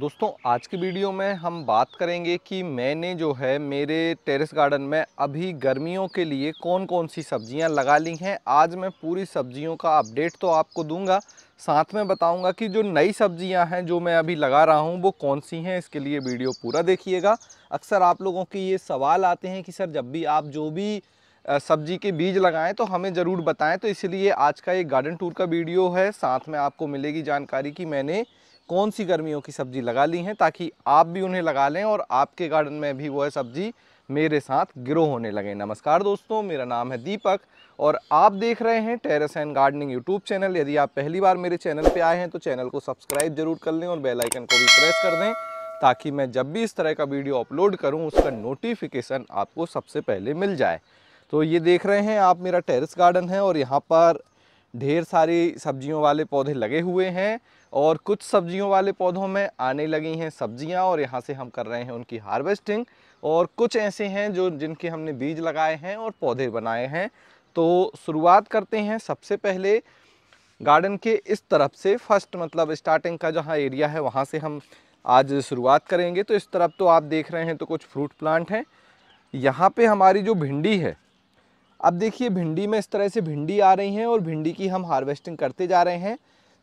दोस्तों आज की वीडियो में हम बात करेंगे कि मैंने जो है मेरे टेरेस गार्डन में अभी गर्मियों के लिए कौन कौन सी सब्जियां लगा ली हैं आज मैं पूरी सब्जियों का अपडेट तो आपको दूंगा साथ में बताऊंगा कि जो नई सब्जियां हैं जो मैं अभी लगा रहा हूं वो कौन सी हैं इसके लिए वीडियो पूरा देखिएगा अक्सर आप लोगों के ये सवाल आते हैं कि सर जब भी आप जो भी सब्जी के बीज लगाएं तो हमें ज़रूर बताएं तो इसलिए आज का ये गार्डन टूर का वीडियो है साथ में आपको मिलेगी जानकारी कि मैंने कौन सी गर्मियों की सब्ज़ी लगा ली हैं ताकि आप भी उन्हें लगा लें और आपके गार्डन में भी वो सब्ज़ी मेरे साथ ग्रो होने लगे नमस्कार दोस्तों मेरा नाम है दीपक और आप देख रहे हैं terrace and gardening YouTube channel यदि आप पहली बार मेरे चैनल पे आए हैं तो चैनल को सब्सक्राइब जरूर कर लें और बेल आइकन को भी प्रेस कर दें ताकि मैं जब भी इस तरह का वीडियो अपलोड करूं उसका नोटिफिकेशन आपको सबसे पहले मिल जाए तो ये देख रहे हैं आप मेरा टेरेस गार्डन है और यहाँ पर ढेर सारी सब्जियों वाले पौधे लगे हुए हैं और कुछ सब्जियों वाले पौधों में आने लगी हैं सब्जियां और यहाँ से हम कर रहे हैं उनकी हार्वेस्टिंग और कुछ ऐसे हैं जो जिनके हमने बीज लगाए हैं और पौधे बनाए हैं तो शुरुआत करते हैं सबसे पहले गार्डन के इस तरफ से फर्स्ट मतलब स्टार्टिंग का जहाँ एरिया है वहाँ से हम आज शुरुआत करेंगे तो इस तरफ तो आप देख रहे हैं तो कुछ फ्रूट प्लांट हैं यहाँ पे हमारी जो भिंडी है अब देखिए भिंडी में इस तरह से भिंडी आ रही हैं और भिंडी की हम हार्वेस्टिंग करते जा रहे हैं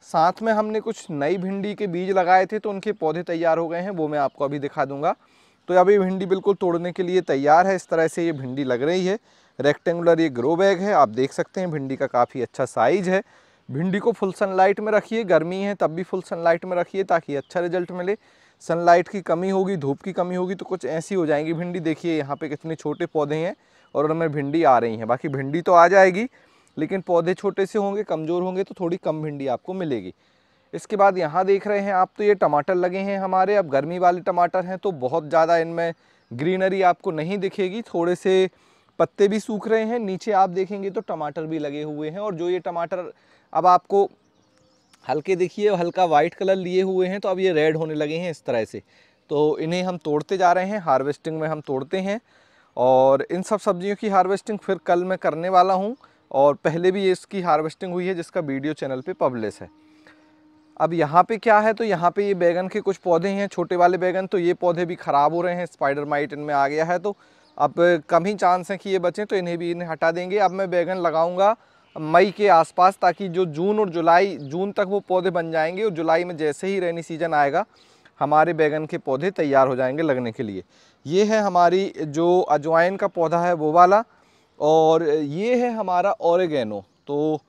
साथ में हमने कुछ नई भिंडी के बीज लगाए थे तो उनके पौधे तैयार हो गए हैं वो मैं आपको अभी दिखा दूंगा तो अभी भिंडी बिल्कुल तोड़ने के लिए तैयार है इस तरह से ये भिंडी लग रही है रेक्टेंगुलर ये ग्रो बैग है आप देख सकते हैं भिंडी का काफ़ी अच्छा साइज है भिंडी को फुल सनलाइट में रखिए गर्मी है तब भी फुल सनलाइट में रखिए ताकि अच्छा रिजल्ट मिले सनलाइट की कमी होगी धूप की कमी होगी तो कुछ ऐसी हो जाएंगी भिंडी देखिए यहाँ पे कितने छोटे पौधे हैं और उनमें भिंडी आ रही हैं बाकी भिंडी तो आ जाएगी लेकिन पौधे छोटे से होंगे कमज़ोर होंगे तो थोड़ी कम भिंडी आपको मिलेगी इसके बाद यहाँ देख रहे हैं आप तो ये टमाटर लगे हैं हमारे अब गर्मी वाले टमाटर हैं तो बहुत ज़्यादा इनमें ग्रीनरी आपको नहीं दिखेगी थोड़े से पत्ते भी सूख रहे हैं नीचे आप देखेंगे तो टमाटर भी लगे हुए हैं और जो ये टमाटर अब आपको हल्के देखिए हल्का वाइट कलर लिए हुए हैं तो अब ये रेड होने लगे हैं इस तरह से तो इन्हें हम तोड़ते जा रहे हैं हार्वेस्टिंग में हम तोड़ते हैं और इन सब सब्जियों की हार्वेस्टिंग फिर कल मैं करने वाला हूँ और पहले भी इसकी हार्वेस्टिंग हुई है जिसका वीडियो चैनल पे पब्लिश है अब यहाँ पे क्या है तो यहाँ पे ये बैगन के कुछ पौधे हैं छोटे वाले बैगन तो ये पौधे भी ख़राब हो रहे हैं स्पाइडर माइट इनमें आ गया है तो अब कम ही चांस हैं कि ये बचें तो इन्हें भी इन्हें हटा देंगे अब मैं बैगन लगाऊंगा मई के आसपास ताकि जो जून और जुलाई जून तक वो पौधे बन जाएंगे और जुलाई में जैसे ही रेनी सीजन आएगा हमारे बैगन के पौधे तैयार हो जाएंगे लगने के लिए ये है हमारी जो अजवाइन का पौधा है वो वाला और ये है हमारा औरगेनो तो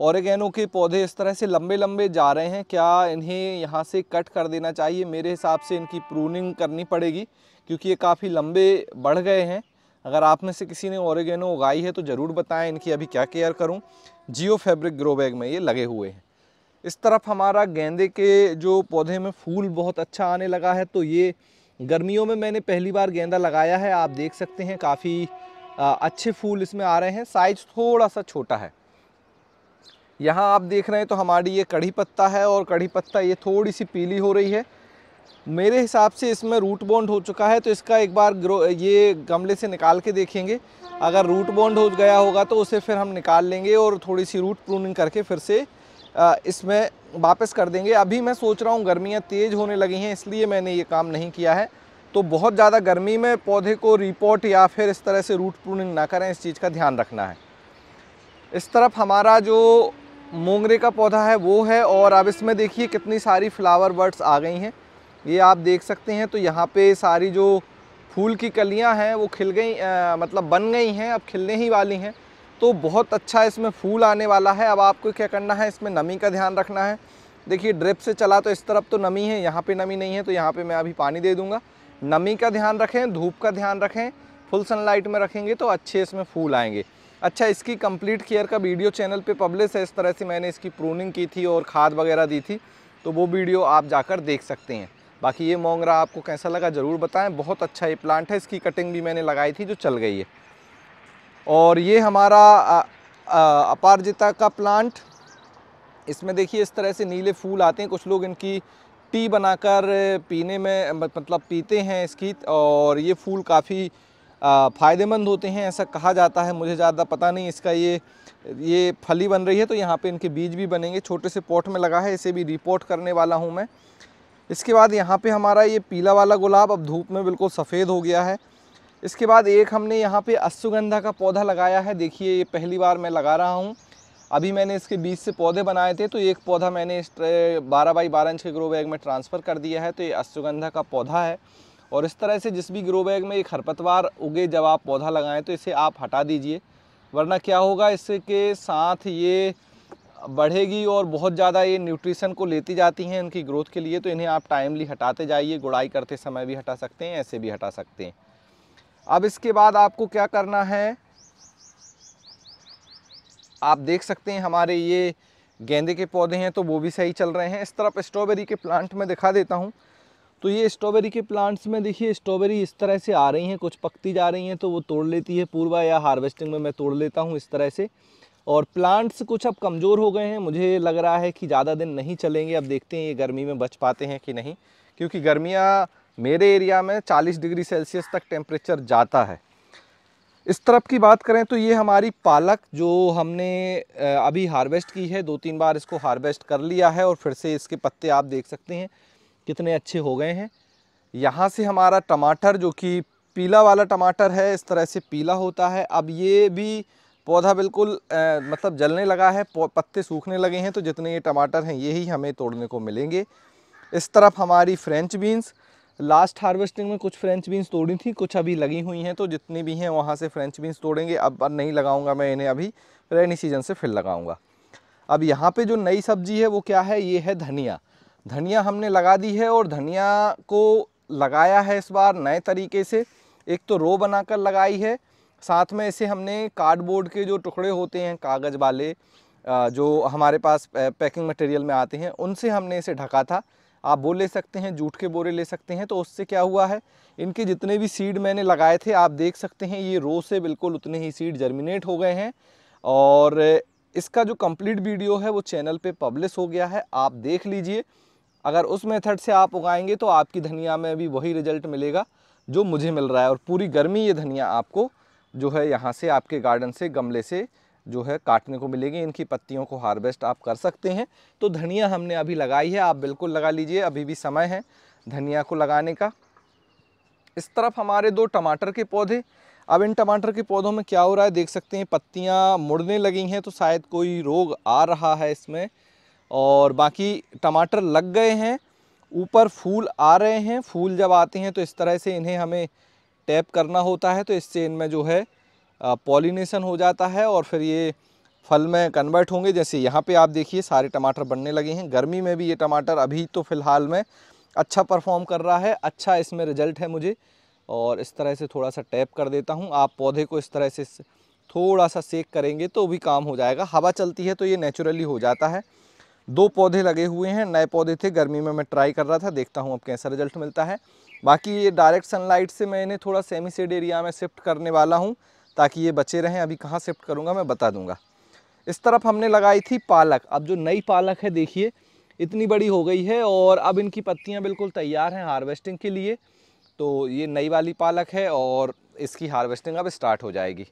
औरगेनो के पौधे इस तरह से लंबे लंबे जा रहे हैं क्या इन्हें यहाँ से कट कर देना चाहिए मेरे हिसाब से इनकी प्रूनिंग करनी पड़ेगी क्योंकि ये काफ़ी लंबे बढ़ गए हैं अगर आप में से किसी ने औरगेनो उगाई है तो ज़रूर बताएं इनकी अभी क्या केयर करूँ जियो फैब्रिक ग्रो बैग में ये लगे हुए हैं इस तरफ हमारा गेंदे के जो पौधे में फूल बहुत अच्छा आने लगा है तो ये गर्मियों में मैंने पहली बार गेंदा लगाया है आप देख सकते हैं काफ़ी अच्छे फूल इसमें आ रहे हैं साइज थोड़ा सा छोटा है यहाँ आप देख रहे हैं तो हमारी ये कढ़ी पत्ता है और कढ़ी पत्ता ये थोड़ी सी पीली हो रही है मेरे हिसाब से इसमें रूट बॉन्ड हो चुका है तो इसका एक बार ग्रो ये गमले से निकाल के देखेंगे अगर रूट बॉन्ड हो गया होगा तो उसे फिर हम निकाल लेंगे और थोड़ी सी रूट प्रूनिंग करके फिर से इसमें वापस कर देंगे अभी मैं सोच रहा हूँ गर्मियाँ तेज़ होने लगी हैं इसलिए मैंने ये काम नहीं किया है तो बहुत ज़्यादा गर्मी में पौधे को रिपोर्ट या फिर इस तरह से रूट प्रूनिंग ना करें इस चीज़ का ध्यान रखना है इस तरफ हमारा जो मोंगरे का पौधा है वो है और अब इसमें देखिए कितनी सारी फ्लावर बर्ड्स आ गई हैं ये आप देख सकते हैं तो यहाँ पे सारी जो फूल की कलियाँ हैं वो खिल गई मतलब बन गई हैं अब खिलने ही वाली हैं तो बहुत अच्छा इसमें फूल आने वाला है अब आपको क्या करना है इसमें नमी का ध्यान रखना है देखिए ड्रिप से चला तो इस तरफ तो नमी है यहाँ पे नमी नहीं है तो यहाँ पे मैं अभी पानी दे दूँगा नमी का ध्यान रखें धूप का ध्यान रखें फुल सनलाइट में रखेंगे तो अच्छे इसमें फूल आएंगे अच्छा इसकी कंप्लीट केयर का वीडियो चैनल पे पब्लिश है इस तरह से मैंने इसकी प्रूनिंग की थी और खाद वगैरह दी थी तो वो वीडियो आप जाकर देख सकते हैं बाकी ये मोंगरा आपको कैसा लगा ज़रूर बताएं बहुत अच्छा ये प्लांट है इसकी कटिंग भी मैंने लगाई थी जो चल गई है और ये हमारा अपारजिता का प्लांट इसमें देखिए इस तरह से नीले फूल आते हैं कुछ लोग इनकी टी बनाकर पीने में मतलब पीते हैं इसकी और ये फूल काफ़ी फ़ायदेमंद होते हैं ऐसा कहा जाता है मुझे ज़्यादा पता नहीं इसका ये ये फली बन रही है तो यहाँ पे इनके बीज भी बनेंगे छोटे से पॉट में लगा है इसे भी रिपोर्ट करने वाला हूँ मैं इसके बाद यहाँ पे हमारा ये पीला वाला गुलाब अब धूप में बिल्कुल सफ़ेद हो गया है इसके बाद एक हमने यहाँ पर अश्वगंधा का पौधा लगाया है देखिए ये पहली बार मैं लगा रहा हूँ अभी मैंने इसके बीच से पौधे बनाए थे तो एक पौधा मैंने इस बारह बाई बारह इंच के ग्रो बैग में ट्रांसफ़र कर दिया है तो ये अश्वगंधा का पौधा है और इस तरह से जिस भी ग्रो बैग में एक खरपतवार उगे जब आप पौधा लगाएं तो इसे आप हटा दीजिए वरना क्या होगा इसके साथ ये बढ़ेगी और बहुत ज़्यादा ये न्यूट्रिशन को लेती जाती हैं उनकी ग्रोथ के लिए तो इन्हें आप टाइमली हटाते जाइए गुड़ाई करते समय भी हटा सकते हैं ऐसे भी हटा सकते हैं अब इसके बाद आपको क्या करना है आप देख सकते हैं हमारे ये गेंदे के पौधे हैं तो वो भी सही चल रहे हैं इस तरफ स्ट्रॉबेरी के प्लांट में दिखा देता हूँ तो ये स्ट्रॉबेरी के प्लांट्स में देखिए स्ट्रॉबेरी इस तरह से आ रही हैं कुछ पकती जा रही हैं तो वो तोड़ लेती है पूर्वा या हार्वेस्टिंग में मैं तोड़ लेता हूँ इस तरह से और प्लांट्स कुछ अब कमज़ोर हो गए हैं मुझे लग रहा है कि ज़्यादा दिन नहीं चलेंगे अब देखते हैं ये गर्मी में बच पाते हैं कि नहीं क्योंकि गर्मियाँ मेरे एरिया में चालीस डिग्री सेल्सियस तक टेम्परेचर जाता है इस तरफ की बात करें तो ये हमारी पालक जो हमने अभी हार्वेस्ट की है दो तीन बार इसको हार्वेस्ट कर लिया है और फिर से इसके पत्ते आप देख सकते हैं कितने अच्छे हो गए हैं यहाँ से हमारा टमाटर जो कि पीला वाला टमाटर है इस तरह से पीला होता है अब ये भी पौधा बिल्कुल आ, मतलब जलने लगा है पत्ते सूखने लगे हैं तो जितने ये टमाटर हैं ये हमें तोड़ने को मिलेंगे इस तरफ हमारी फ्रेंच बीन्स लास्ट हार्वेस्टिंग में कुछ फ्रेंच बीन्स तोड़ी थी कुछ अभी लगी हुई हैं तो जितनी भी हैं वहाँ से फ्रेंच बीन्स तोड़ेंगे अब नहीं लगाऊंगा मैं इन्हें अभी रेनी सीजन से फिर लगाऊंगा अब यहाँ पे जो नई सब्जी है वो क्या है ये है धनिया धनिया हमने लगा दी है और धनिया को लगाया है इस बार नए तरीके से एक तो रो बना लगाई है साथ में इसे हमने कार्डबोर्ड के जो टुकड़े होते हैं कागज़ वाले जो हमारे पास पैकिंग मटेरियल में आते हैं उनसे हमने इसे ढका था आप वो ले सकते हैं जूट के बोरे ले सकते हैं तो उससे क्या हुआ है इनके जितने भी सीड मैंने लगाए थे आप देख सकते हैं ये रो से बिल्कुल उतने ही सीड जर्मिनेट हो गए हैं और इसका जो कंप्लीट वीडियो है वो चैनल पे पब्लिश हो गया है आप देख लीजिए अगर उस मेथड से आप उगाएंगे तो आपकी धनिया में भी वही रिजल्ट मिलेगा जो मुझे मिल रहा है और पूरी गर्मी ये धनिया आपको जो है यहाँ से आपके गार्डन से गमले से जो है काटने को मिलेगी इनकी पत्तियों को हार्वेस्ट आप कर सकते हैं तो धनिया हमने अभी लगाई है आप बिल्कुल लगा लीजिए अभी भी समय है धनिया को लगाने का इस तरफ हमारे दो टमाटर के पौधे अब इन टमाटर के पौधों में क्या हो रहा है देख सकते हैं पत्तियाँ मुड़ने लगी हैं तो शायद कोई रोग आ रहा है इसमें और बाकी टमाटर लग गए हैं ऊपर फूल आ रहे हैं फूल जब आते हैं तो इस तरह से इन्हें हमें टैप करना होता है तो इससे इनमें जो है पॉलिनेशन हो जाता है और फिर ये फल में कन्वर्ट होंगे जैसे यहाँ पे आप देखिए सारे टमाटर बनने लगे हैं गर्मी में भी ये टमाटर अभी तो फ़िलहाल में अच्छा परफॉर्म कर रहा है अच्छा इसमें रिजल्ट है मुझे और इस तरह से थोड़ा सा टैप कर देता हूँ आप पौधे को इस तरह से थोड़ा सा सेक करेंगे तो भी काम हो जाएगा हवा चलती है तो ये नेचुरली हो जाता है दो पौधे लगे हुए हैं नए पौधे थे गर्मी में मैं ट्राई कर रहा था देखता हूँ अब कैसा रिजल्ट मिलता है बाकी ये डायरेक्ट सनलाइट से मैं इन्हें थोड़ा सेमी सेड एरिया में शिफ्ट करने वाला हूँ ताकि ये बचे रहें अभी कहाँ शिफ्ट करूँगा मैं बता दूँगा इस तरफ हमने लगाई थी पालक अब जो नई पालक है देखिए इतनी बड़ी हो गई है और अब इनकी पत्तियाँ बिल्कुल तैयार हैं हार्वेस्टिंग के लिए तो ये नई वाली पालक है और इसकी हार्वेस्टिंग अब स्टार्ट हो जाएगी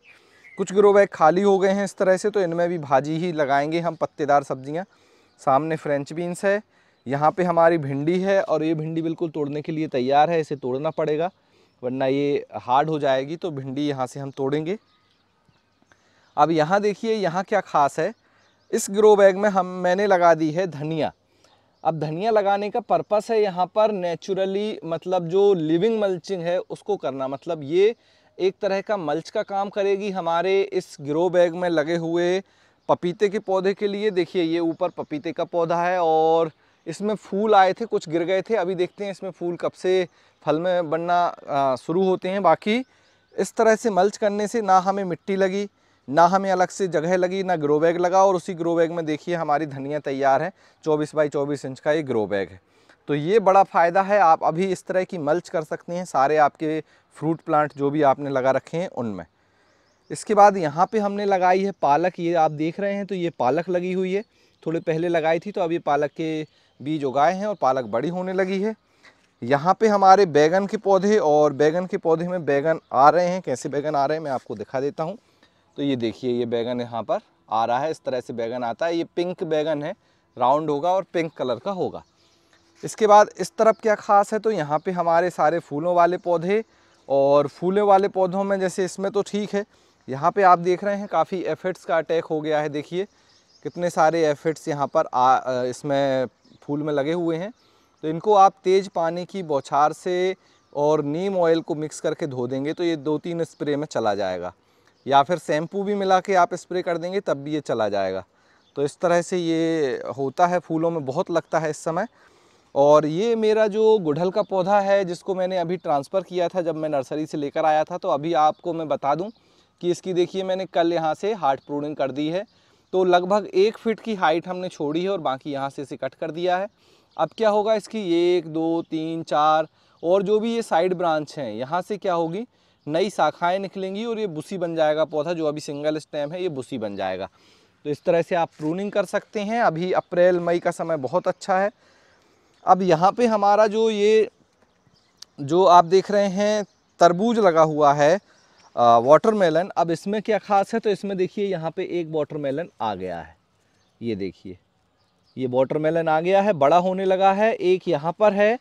कुछ ग्रो बैग खाली हो गए हैं इस तरह से तो इनमें भी भाजी ही लगाएंगे हम पत्तेदार सब्जियाँ सामने फ्रेंच बीन्स है यहाँ पे हमारी भिंडी है और ये भिंडी बिल्कुल तोड़ने के लिए तैयार है इसे तोड़ना पड़ेगा वरना ये हार्ड हो जाएगी तो भिंडी यहाँ से हम तोड़ेंगे अब यहाँ देखिए यहाँ क्या ख़ास है इस ग्रो बैग में हम मैंने लगा दी है धनिया अब धनिया लगाने का पर्पस है यहाँ पर नेचुरली मतलब जो लिविंग मल्चिंग है उसको करना मतलब ये एक तरह का मल्च का काम करेगी हमारे इस ग्रो बैग में लगे हुए पपीते के पौधे के लिए देखिए ये ऊपर पपीते का पौधा है और इसमें फूल आए थे कुछ गिर गए थे अभी देखते हैं इसमें फूल कब से फल में बनना शुरू होते हैं बाकी इस तरह से मल्च करने से ना हमें मिट्टी लगी ना हमें अलग से जगह लगी ना ग्रो बैग लगा और उसी ग्रो बैग में देखिए हमारी धनिया तैयार है 24 बाई 24 इंच का ये ग्रो बैग है तो ये बड़ा फ़ायदा है आप अभी इस तरह की मल्च कर सकते हैं सारे आपके फ्रूट प्लांट जो भी आपने लगा रखे हैं उनमें इसके बाद यहाँ पे हमने लगाई है पालक ये आप देख रहे हैं तो ये पालक लगी हुई है थोड़े पहले लगाई थी तो अभी पालक के बीज उगाए हैं और पालक बड़ी होने लगी है यहाँ पे हमारे बैगन के पौधे और बैगन के पौधे में बैगन आ रहे हैं कैसे बैगन आ रहे हैं मैं आपको दिखा देता हूँ तो ये देखिए ये बैगन यहाँ पर आ रहा है इस तरह से बैगन आता है ये पिंक बैगन है राउंड होगा और पिंक कलर का होगा इसके बाद इस तरफ क्या ख़ास है तो यहाँ पे हमारे सारे फूलों वाले पौधे और फूलों वाले पौधों में जैसे इसमें तो ठीक है यहाँ पे आप देख रहे हैं काफ़ी एफिड्स का अटैक हो गया है देखिए कितने सारे एफिड्स यहाँ पर आ, इसमें फूल में लगे हुए हैं तो इनको आप तेज़ पानी की बौछार से और नीम ऑयल को मिक्स करके धो देंगे तो ये दो तीन स्प्रे में चला जाएगा या फिर शैम्पू भी मिला के आप स्प्रे कर देंगे तब भी ये चला जाएगा तो इस तरह से ये होता है फूलों में बहुत लगता है इस समय और ये मेरा जो गुड़हल का पौधा है जिसको मैंने अभी ट्रांसफ़र किया था जब मैं नर्सरी से लेकर आया था तो अभी आपको मैं बता दूं कि इसकी देखिए मैंने कल यहाँ से हार्ट प्रूनिंग कर दी है तो लगभग एक फिट की हाइट हमने छोड़ी है और बाकी यहाँ से इसे कट कर दिया है अब क्या होगा इसकी एक दो तीन चार और जो भी ये साइड ब्रांच हैं यहाँ से क्या होगी नई शाखाएँ निकलेंगी और ये बुसी बन जाएगा पौधा जो अभी सिंगल स्टेम है ये बुसी बन जाएगा तो इस तरह से आप प्रूनिंग कर सकते हैं अभी अप्रैल मई का समय बहुत अच्छा है अब यहाँ पे हमारा जो ये जो आप देख रहे हैं तरबूज लगा हुआ है वाटरमेलन अब इसमें क्या ख़ास है तो इसमें देखिए यहाँ पे एक वाटरमेलन आ गया है ये देखिए ये वाटरमेलन आ गया है बड़ा होने लगा है एक यहाँ पर है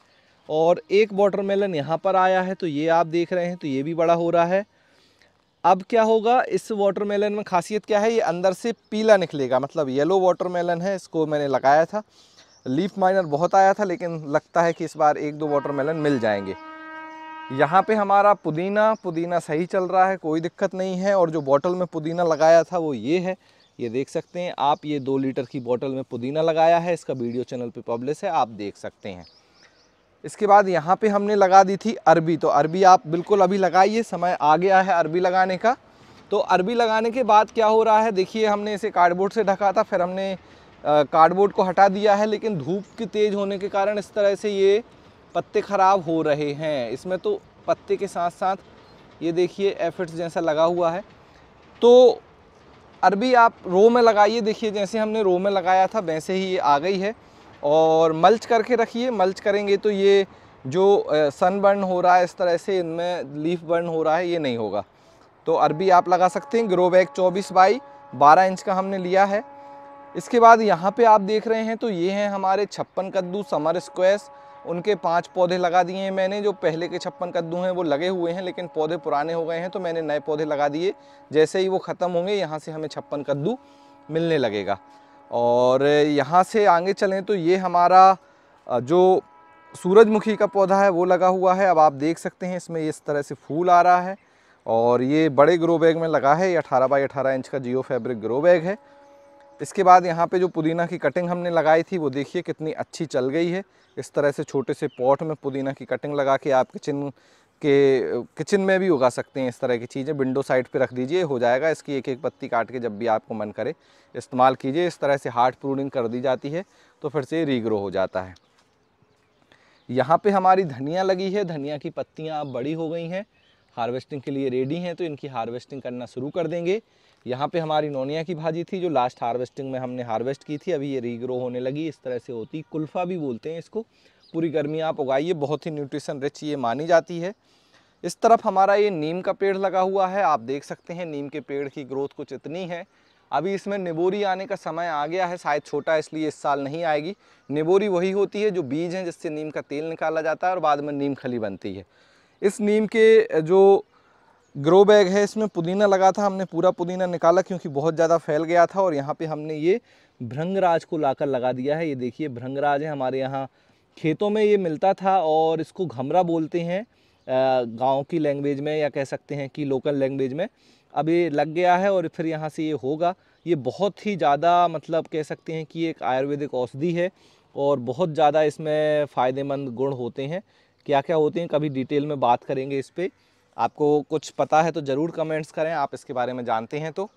और एक वाटरमेलन यहाँ पर आया है तो ये आप देख रहे हैं तो ये भी बड़ा हो रहा है अब क्या होगा इस वाटरमेलन में खासियत क्या है ये अंदर से पीला निकलेगा मतलब येलो वाटरमेलन है इसको मैंने लगाया था लीफ माइनर बहुत आया था लेकिन लगता है कि इस बार एक दो वाटरमेलन मिल जाएंगे यहाँ पे हमारा पुदीना पुदीना सही चल रहा है कोई दिक्कत नहीं है और जो बॉटल में पुदीना लगाया था वो ये है ये देख सकते हैं आप ये दो लीटर की बॉटल में पुदीना लगाया है इसका वीडियो चैनल पे पब्लिश है आप देख सकते हैं इसके बाद यहाँ पे हमने लगा दी थी अरबी तो अरबी आप बिल्कुल अभी लगाइए समय आ गया है अरबी लगाने का तो अरबी लगाने के बाद क्या हो रहा है देखिए हमने इसे कार्डबोर्ड से ढका था फिर हमने कार्डबोर्ड को हटा दिया है लेकिन धूप के तेज़ होने के कारण इस तरह से ये पत्ते ख़राब हो रहे हैं इसमें तो पत्ते के साथ साथ ये देखिए एफिड्स जैसा लगा हुआ है तो अरबी आप रो में लगाइए देखिए जैसे हमने रो में लगाया था वैसे ही ये आ गई है और मल्च करके रखिए मल्च करेंगे तो ये जो सन बर्न हो रहा है इस तरह से इनमें लीफ बर्न हो रहा है ये नहीं होगा तो अरबी आप लगा सकते हैं ग्रो बैग चौबीस बाई बारह इंच का हमने लिया है इसके बाद यहाँ पे आप देख रहे हैं तो ये हैं हमारे छप्पन कद्दू समर स्क्वेस उनके पाँच पौधे लगा दिए हैं मैंने जो पहले के छप्पन कद्दू हैं वो लगे हुए हैं लेकिन पौधे पुराने हो गए हैं तो मैंने नए पौधे लगा दिए जैसे ही वो ख़त्म होंगे यहाँ से हमें छप्पन कद्दू मिलने लगेगा और यहाँ से आगे चलें तो ये हमारा जो सूरजमुखी का पौधा है वो लगा हुआ है अब आप देख सकते हैं इसमें इस तरह से फूल आ रहा है और ये बड़े ग्रो बैग में लगा है ये अठारह बाई अठारह इंच का जियो फैब्रिक ग्रो बैग है इसके बाद यहाँ पे जो पुदीना की कटिंग हमने लगाई थी वो देखिए कितनी अच्छी चल गई है इस तरह से छोटे से पॉट में पुदीना की कटिंग लगा के आप किचन के किचन में भी उगा सकते हैं इस तरह की चीज़ें विंडो साइड पे रख दीजिए हो जाएगा इसकी एक एक पत्ती काट के जब भी आपको मन करे इस्तेमाल कीजिए इस तरह से हार्ट प्रूनिंग कर दी जाती है तो फिर से रीग्रो हो जाता है यहाँ पर हमारी धनिया लगी है धनिया की पत्तियाँ अब बड़ी हो गई हैं हार्वेस्टिंग के लिए रेडी हैं तो इनकी हार्वेस्टिंग करना शुरू कर देंगे यहाँ पे हमारी नोनिया की भाजी थी जो लास्ट हार्वेस्टिंग में हमने हार्वेस्ट की थी अभी ये रीग्रो होने लगी इस तरह से होती कुल्फ़ा भी बोलते हैं इसको पूरी गर्मी आप उगाइए बहुत ही न्यूट्रिशन रिच ये मानी जाती है इस तरफ हमारा ये नीम का पेड़ लगा हुआ है आप देख सकते हैं नीम के पेड़ की ग्रोथ कुछ इतनी है अभी इसमें निबोरी आने का समय आ गया है शायद छोटा इसलिए इस साल नहीं आएगी निबोरी वही होती है जो बीज हैं जिससे नीम का तेल निकाला जाता है और बाद में नीम खली बनती है इस नीम के जो ग्रो बैग है इसमें पुदीना लगा था हमने पूरा पुदीना निकाला क्योंकि बहुत ज़्यादा फैल गया था और यहाँ पे हमने ये भ्रंगराज को लाकर लगा दिया है ये देखिए भ्रंगराज है हमारे यहाँ खेतों में ये मिलता था और इसको घमरा बोलते हैं गांव की लैंग्वेज में या कह सकते हैं कि लोकल लैंग्वेज में अब ये लग गया है और फिर यहाँ से ये होगा ये बहुत ही ज़्यादा मतलब कह सकते हैं कि एक आयुर्वेदिक औषधि है और बहुत ज़्यादा इसमें फ़ायदेमंद गुण होते हैं क्या क्या होते हैं कभी डिटेल में बात करेंगे इस पर आपको कुछ पता है तो ज़रूर कमेंट्स करें आप इसके बारे में जानते हैं तो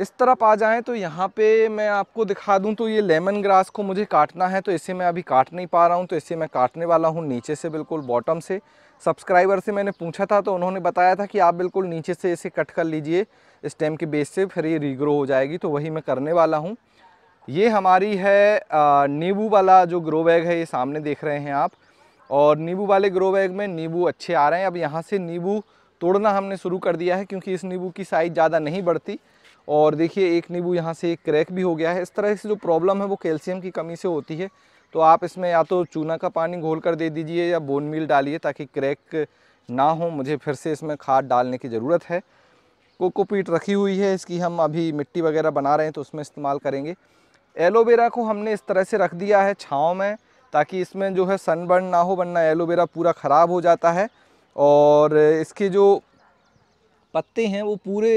इस तरफ आ जाएं तो यहाँ पे मैं आपको दिखा दूँ तो ये लेमन ग्रास को मुझे काटना है तो इसे मैं अभी काट नहीं पा रहा हूँ तो इसे मैं काटने वाला हूँ नीचे से बिल्कुल बॉटम से सब्सक्राइबर से मैंने पूछा था तो उन्होंने बताया था कि आप बिल्कुल नीचे से इसे कट कर लीजिए स्टेम के बेस से फिर ये रीग्रो हो जाएगी तो वही मैं करने वाला हूँ ये हमारी है नींबू वाला जो ग्रो बैग है ये सामने देख रहे हैं आप और नींबू वाले ग्रो बैग में नींबू अच्छे आ रहे हैं अब यहाँ से नींबू तोड़ना हमने शुरू कर दिया है क्योंकि इस नींबू की साइज़ ज़्यादा नहीं बढ़ती और देखिए एक नींबू यहाँ से एक क्रैक भी हो गया है इस तरह से जो प्रॉब्लम है वो कैल्शियम की कमी से होती है तो आप इसमें या तो चूना का पानी घोल कर दे दीजिए या बोन मील डालिए ताकि क्रैक ना हो मुझे फिर से इसमें खाद डालने की ज़रूरत है कोकोपीट रखी हुई है इसकी हम अभी मिट्टी वगैरह बना रहे हैं तो उसमें इस्तेमाल करेंगे एलोवेरा को हमने इस तरह से रख दिया है छाँव में ताकि इसमें जो है सनबर्न ना हो वरना एलोवेरा पूरा ख़राब हो जाता है और इसके जो पत्ते हैं वो पूरे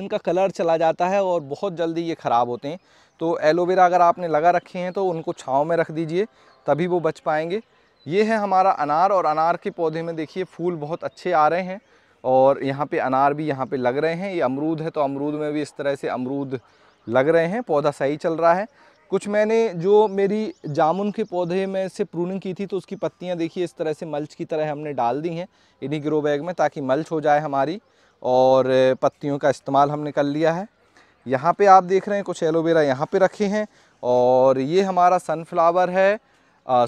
इनका कलर चला जाता है और बहुत जल्दी ये ख़राब होते हैं तो एलोवेरा अगर आपने लगा रखे हैं तो उनको छाँव में रख दीजिए तभी वो बच पाएंगे ये है हमारा अनार और अनार के पौधे में देखिए फूल बहुत अच्छे आ रहे हैं और यहाँ पे अनार भी यहाँ पे लग रहे हैं ये अमरूद है तो अमरूद में भी इस तरह से अमरूद लग रहे हैं पौधा सही चल रहा है कुछ मैंने जो मेरी जामुन के पौधे में से प्रूनिंग की थी तो उसकी पत्तियां देखिए इस तरह से मल्च की तरह हमने डाल दी हैं इन्हीं ग्रो बैग में ताकि मल्च हो जाए हमारी और पत्तियों का इस्तेमाल हमने कर लिया है यहाँ पे आप देख रहे हैं कुछ एलोवेरा यहाँ पे रखे हैं और ये हमारा सनफ्लावर है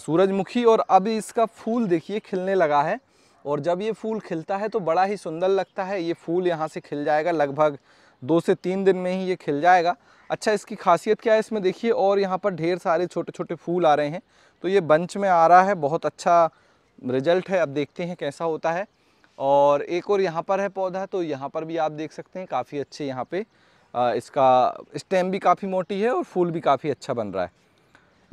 सूरजमुखी और अभी इसका फूल देखिए खिलने लगा है और जब ये फूल खिलता है तो बड़ा ही सुंदर लगता है ये फूल यहाँ से खिल जाएगा लगभग दो से तीन दिन में ही ये खिल जाएगा अच्छा इसकी खासियत क्या है इसमें देखिए और यहाँ पर ढेर सारे छोटे छोटे फूल आ रहे हैं तो ये बंच में आ रहा है बहुत अच्छा रिजल्ट है अब देखते हैं कैसा होता है और एक और यहाँ पर है पौधा तो यहाँ पर भी आप देख सकते हैं काफ़ी अच्छे यहाँ पे इसका स्टेम भी काफ़ी मोटी है और फूल भी काफ़ी अच्छा बन रहा है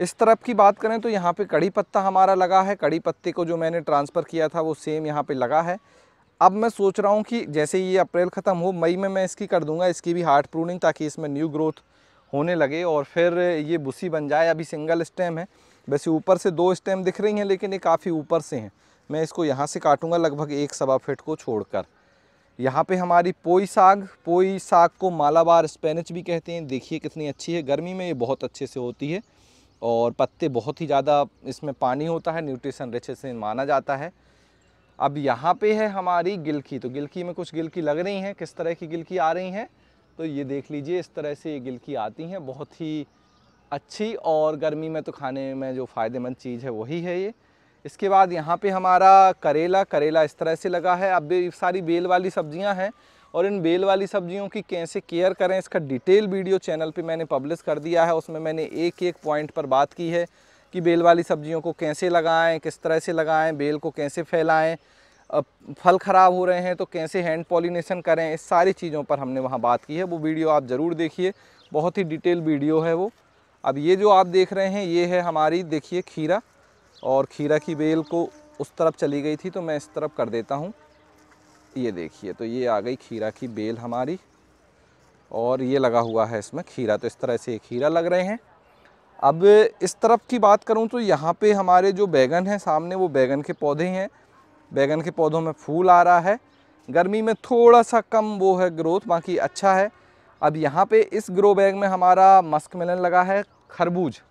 इस तरफ की बात करें तो यहाँ पे कड़ी पत्ता हमारा लगा है कड़ी पत्ते को जो मैंने ट्रांसफ़र किया था वो सेम यहाँ पे लगा है अब मैं सोच रहा हूँ कि जैसे ये अप्रैल ख़त्म हो मई में मैं इसकी कर दूंगा इसकी भी हार्ड प्रूनिंग ताकि इसमें न्यू ग्रोथ होने लगे और फिर ये बुसी बन जाए अभी सिंगल स्टेम है वैसे ऊपर से दो स्टेम दिख रही हैं लेकिन ये काफ़ी ऊपर से हैं मैं इसको यहाँ से काटूंगा लगभग एक सवा फिट को छोड़ कर यहाँ पर हमारी पोई साग पोई साग को मालाबार स्पेनिच भी कहते हैं देखिए कितनी अच्छी है गर्मी में ये बहुत अच्छे से होती है और पत्ते बहुत ही ज़्यादा इसमें पानी होता है न्यूट्रिशन रिच से माना जाता है अब यहाँ पे है हमारी गिलकी तो गिलकी में कुछ गिलकी लग रही हैं किस तरह की गिलकी आ रही हैं तो ये देख लीजिए इस तरह से ये गिलकी आती हैं बहुत ही अच्छी और गर्मी में तो खाने में जो फ़ायदेमंद चीज़ है वही है ये इसके बाद यहाँ पे हमारा करेला करेला इस तरह से लगा है अब ये सारी बेल वाली सब्जियाँ हैं और इन बेल वाली सब्जियों की कैसे केयर करें इसका डिटेल वीडियो चैनल पे मैंने पब्लिश कर दिया है उसमें मैंने एक एक पॉइंट पर बात की है कि बेल वाली सब्जियों को कैसे लगाएं किस तरह से लगाएं बेल को कैसे फैलाएं फल ख़राब हो रहे हैं तो कैसे हैंड पॉलिनेशन करें इस सारी चीज़ों पर हमने वहाँ बात की है वो वीडियो आप ज़रूर देखिए बहुत ही डिटेल वीडियो है वो अब ये जो आप देख रहे हैं ये है हमारी देखिए खीरा और खीरा की बेल को उस तरफ चली गई थी तो मैं इस तरफ कर देता हूँ ये देखिए तो ये आ गई खीरा की बेल हमारी और ये लगा हुआ है इसमें खीरा तो इस तरह से खीरा लग रहे हैं अब इस तरफ की बात करूँ तो यहाँ पे हमारे जो बैगन हैं सामने वो बैगन के पौधे हैं बैगन के पौधों में फूल आ रहा है गर्मी में थोड़ा सा कम वो है ग्रोथ बाकी अच्छा है अब यहाँ पे इस ग्रो बैग में हमारा मस्क मिलन लगा है खरबूज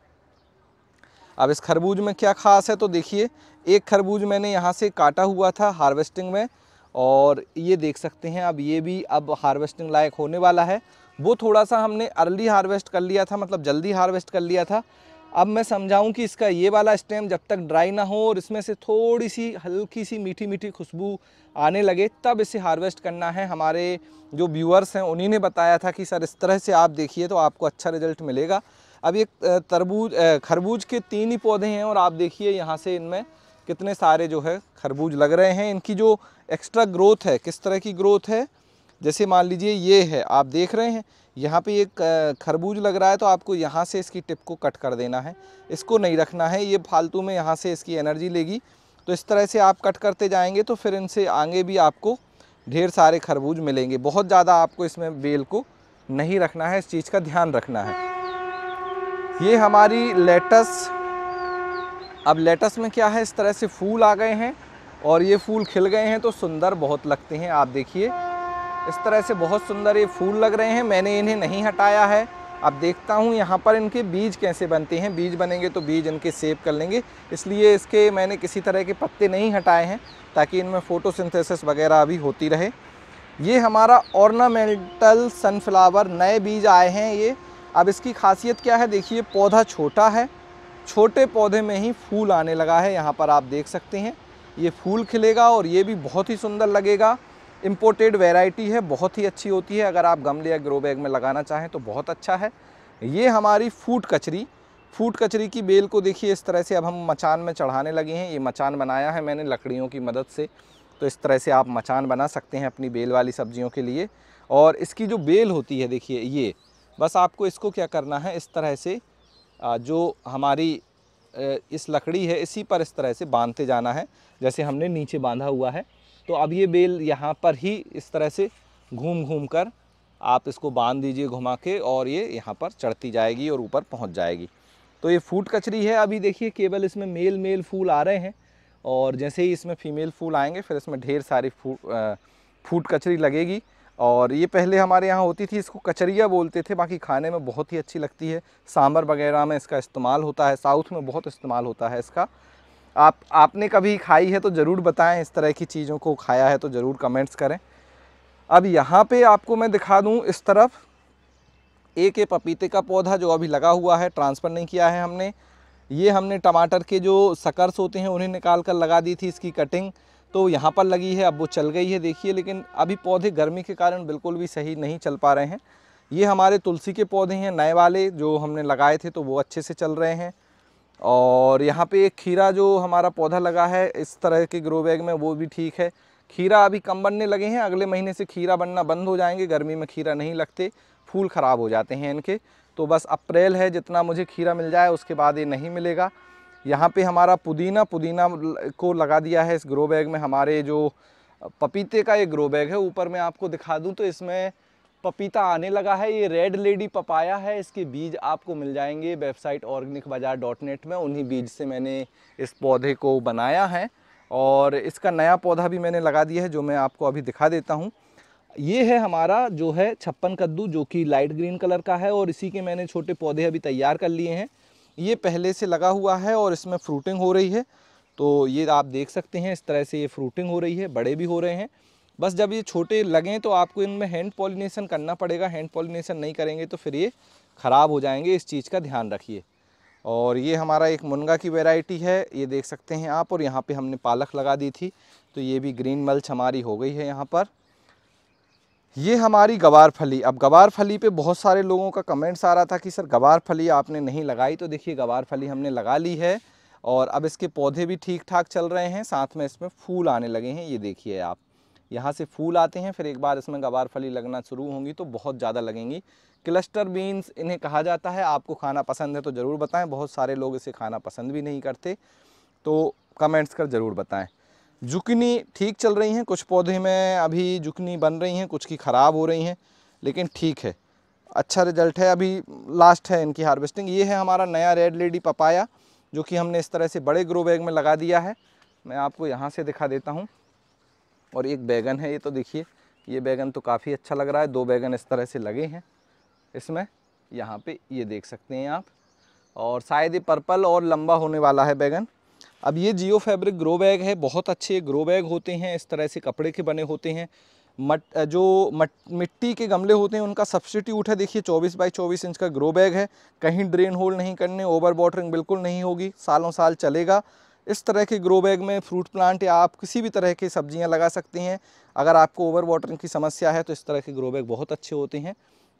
अब इस खरबूज में क्या ख़ास है तो देखिए एक खरबूज मैंने यहाँ से काटा हुआ था हार्वेस्टिंग में और ये देख सकते हैं अब ये भी अब हार्वेस्टिंग लायक होने वाला है वो थोड़ा सा हमने अर्ली हार्वेस्ट कर लिया था मतलब जल्दी हार्वेस्ट कर लिया था अब मैं समझाऊं कि इसका ये वाला स्टेम जब तक ड्राई ना हो और इसमें से थोड़ी सी हल्की सी मीठी मीठी खुशबू आने लगे तब इसे हार्वेस्ट करना है हमारे जो व्यूअर्स हैं उन्हीं ने बताया था कि सर इस तरह से आप देखिए तो आपको अच्छा रिजल्ट मिलेगा अब ये तरबूज खरबूज के तीन ही पौधे हैं और आप देखिए यहाँ से इनमें कितने सारे जो है खरबूज लग रहे हैं इनकी जो एक्स्ट्रा ग्रोथ है किस तरह की ग्रोथ है जैसे मान लीजिए ये है आप देख रहे हैं यहाँ पे एक खरबूज लग रहा है तो आपको यहाँ से इसकी टिप को कट कर देना है इसको नहीं रखना है ये फालतू में यहाँ से इसकी एनर्जी लेगी तो इस तरह से आप कट करते जाएंगे तो फिर इनसे आगे भी आपको ढेर सारे खरबूज मिलेंगे बहुत ज़्यादा आपको इसमें बेल को नहीं रखना है इस चीज़ का ध्यान रखना है ये हमारी लेटस अब लेटस में क्या है इस तरह से फूल आ गए हैं और ये फूल खिल गए हैं तो सुंदर बहुत लगते हैं आप देखिए इस तरह से बहुत सुंदर ये फूल लग रहे हैं मैंने इन्हें नहीं हटाया है अब देखता हूँ यहाँ पर इनके बीज कैसे बनते हैं बीज बनेंगे तो बीज इनके सेव कर लेंगे इसलिए इसके मैंने किसी तरह के पत्ते नहीं हटाए हैं ताकि इनमें फ़ोटोसिंथेसिस वगैरह अभी होती रहे ये हमारा ऑर्नामेंटल सनफ्लावर नए बीज आए हैं ये अब इसकी खासियत क्या है देखिए पौधा छोटा है छोटे पौधे में ही फूल आने लगा है यहाँ पर आप देख सकते हैं ये फूल खिलेगा और ये भी बहुत ही सुंदर लगेगा इम्पोर्टेड वेराइटी है बहुत ही अच्छी होती है अगर आप गमले या ग्रो बैग में लगाना चाहें तो बहुत अच्छा है ये हमारी फूट कचरी फूट कचरी की बेल को देखिए इस तरह से अब हम मचान में चढ़ाने लगे हैं ये मचान बनाया है मैंने लकड़ियों की मदद से तो इस तरह से आप मचान बना सकते हैं अपनी बेल वाली सब्जियों के लिए और इसकी जो बेल होती है देखिए ये बस आपको इसको क्या करना है इस तरह से जो हमारी इस लकड़ी है इसी पर इस तरह से बांधते जाना है जैसे हमने नीचे बांधा हुआ है तो अब ये बेल यहाँ पर ही इस तरह से घूम घूम कर आप इसको बांध दीजिए घुमा के और ये यहाँ पर चढ़ती जाएगी और ऊपर पहुँच जाएगी तो ये फूट कचरी है अभी देखिए केवल इसमें मेल मेल फूल आ रहे हैं और जैसे ही इसमें फीमेल फूल आएंगे फिर इसमें ढेर सारी फूट फूट कचरी लगेगी और ये पहले हमारे यहाँ होती थी इसको कचरिया बोलते थे बाकी खाने में बहुत ही अच्छी लगती है सांभर वगैरह में इसका इस्तेमाल होता है साउथ में बहुत इस्तेमाल होता है इसका आप आपने कभी खाई है तो ज़रूर बताएं इस तरह की चीज़ों को खाया है तो ज़रूर कमेंट्स करें अब यहाँ पे आपको मैं दिखा दूँ इस तरफ एक ये पपीते का पौधा जो अभी लगा हुआ है ट्रांसफ़र नहीं किया है हमने ये हमने टमाटर के जो सकर्स होते हैं उन्हें निकाल कर लगा दी थी इसकी कटिंग तो यहाँ पर लगी है अब वो चल गई है देखिए लेकिन अभी पौधे गर्मी के कारण बिल्कुल भी सही नहीं चल पा रहे हैं ये हमारे तुलसी के पौधे हैं नए वाले जो हमने लगाए थे तो वो अच्छे से चल रहे हैं और यहाँ पे एक खीरा जो हमारा पौधा लगा है इस तरह के ग्रो बैग में वो भी ठीक है खीरा अभी कम बनने लगे हैं अगले महीने से खीरा बनना बंद हो जाएंगे गर्मी में खीरा नहीं लगते फूल ख़राब हो जाते हैं इनके तो बस अप्रैल है जितना मुझे खीरा मिल जाए उसके बाद ये नहीं मिलेगा यहाँ पे हमारा पुदीना पुदीना को लगा दिया है इस ग्रो बैग में हमारे जो पपीते का ये ग्रो बैग है ऊपर मैं आपको दिखा दूँ तो इसमें पपीता आने लगा है ये रेड लेडी पपाया है इसके बीज आपको मिल जाएंगे website organic bazaar dot net में उन्हीं बीज से मैंने इस पौधे को बनाया है और इसका नया पौधा भी मैंने लगा दिया है जो मैं आपको अभी दिखा देता हूँ ये है हमारा जो है छप्पन कद्दू जो कि लाइट ग्रीन कलर का है और इसी के मैंने छोटे पौधे अभी तैयार कर लिए हैं ये पहले से लगा हुआ है और इसमें फ्रूटिंग हो रही है तो ये आप देख सकते हैं इस तरह से ये फ्रूटिंग हो रही है बड़े भी हो रहे हैं बस जब ये छोटे लगें तो आपको इनमें हैंड पॉलिनेशन करना पड़ेगा हैंड पॉलिनेशन नहीं करेंगे तो फिर ये ख़राब हो जाएंगे इस चीज़ का ध्यान रखिए और ये हमारा एक मुनगा की वैरायटी है ये देख सकते हैं आप और यहाँ पे हमने पालक लगा दी थी तो ये भी ग्रीन मल्च हमारी हो गई है यहाँ पर ये हमारी गवार फली अब गवार फली पे बहुत सारे लोगों का कमेंट्स आ रहा था कि सर गवार फली आपने नहीं लगाई तो देखिए गवार फली हमने लगा ली है और अब इसके पौधे भी ठीक ठाक चल रहे हैं साथ में इसमें फूल आने लगे हैं ये देखिए आप यहाँ से फूल आते हैं फिर एक बार इसमें गवार फली लगना शुरू होंगी तो बहुत ज़्यादा लगेंगी क्लस्टर बीन्स इन्हें कहा जाता है आपको खाना पसंद है तो ज़रूर बताएं बहुत सारे लोग इसे खाना पसंद भी नहीं करते तो कमेंट्स कर ज़रूर बताएं जुकनी ठीक चल रही हैं कुछ पौधे में अभी जुकनी बन रही हैं कुछ की ख़राब हो रही हैं लेकिन ठीक है अच्छा रिजल्ट है अभी लास्ट है इनकी हार्वेस्टिंग ये है हमारा नया रेड लेडी पपाया जो कि हमने इस तरह से बड़े ग्रो बैग में लगा दिया है मैं आपको यहाँ से दिखा देता हूँ और एक बैगन है ये तो देखिए ये बैगन तो काफ़ी अच्छा लग रहा है दो बैगन इस तरह से लगे हैं इसमें यहाँ पे ये देख सकते हैं आप और शायद ये पर्पल और लंबा होने वाला है बैगन अब ये जियो फैब्रिक ग्रो बैग है बहुत अच्छे ग्रो बैग होते हैं इस तरह से कपड़े के बने होते हैं मट जो मट मिट्टी के गमले होते हैं उनका सब्सिट्यूट है देखिए 24 बाई 24 इंच का ग्रो बैग है कहीं ड्रेन होल नहीं करने ओवर वाटरिंग बिल्कुल नहीं होगी सालों साल चलेगा इस तरह के ग्रो बैग में फ्रूट प्लांट या आप किसी भी तरह की सब्जियां लगा सकते हैं अगर आपको ओवर वाटरिंग की समस्या है तो इस तरह के ग्रो बैग बहुत अच्छे होते हैं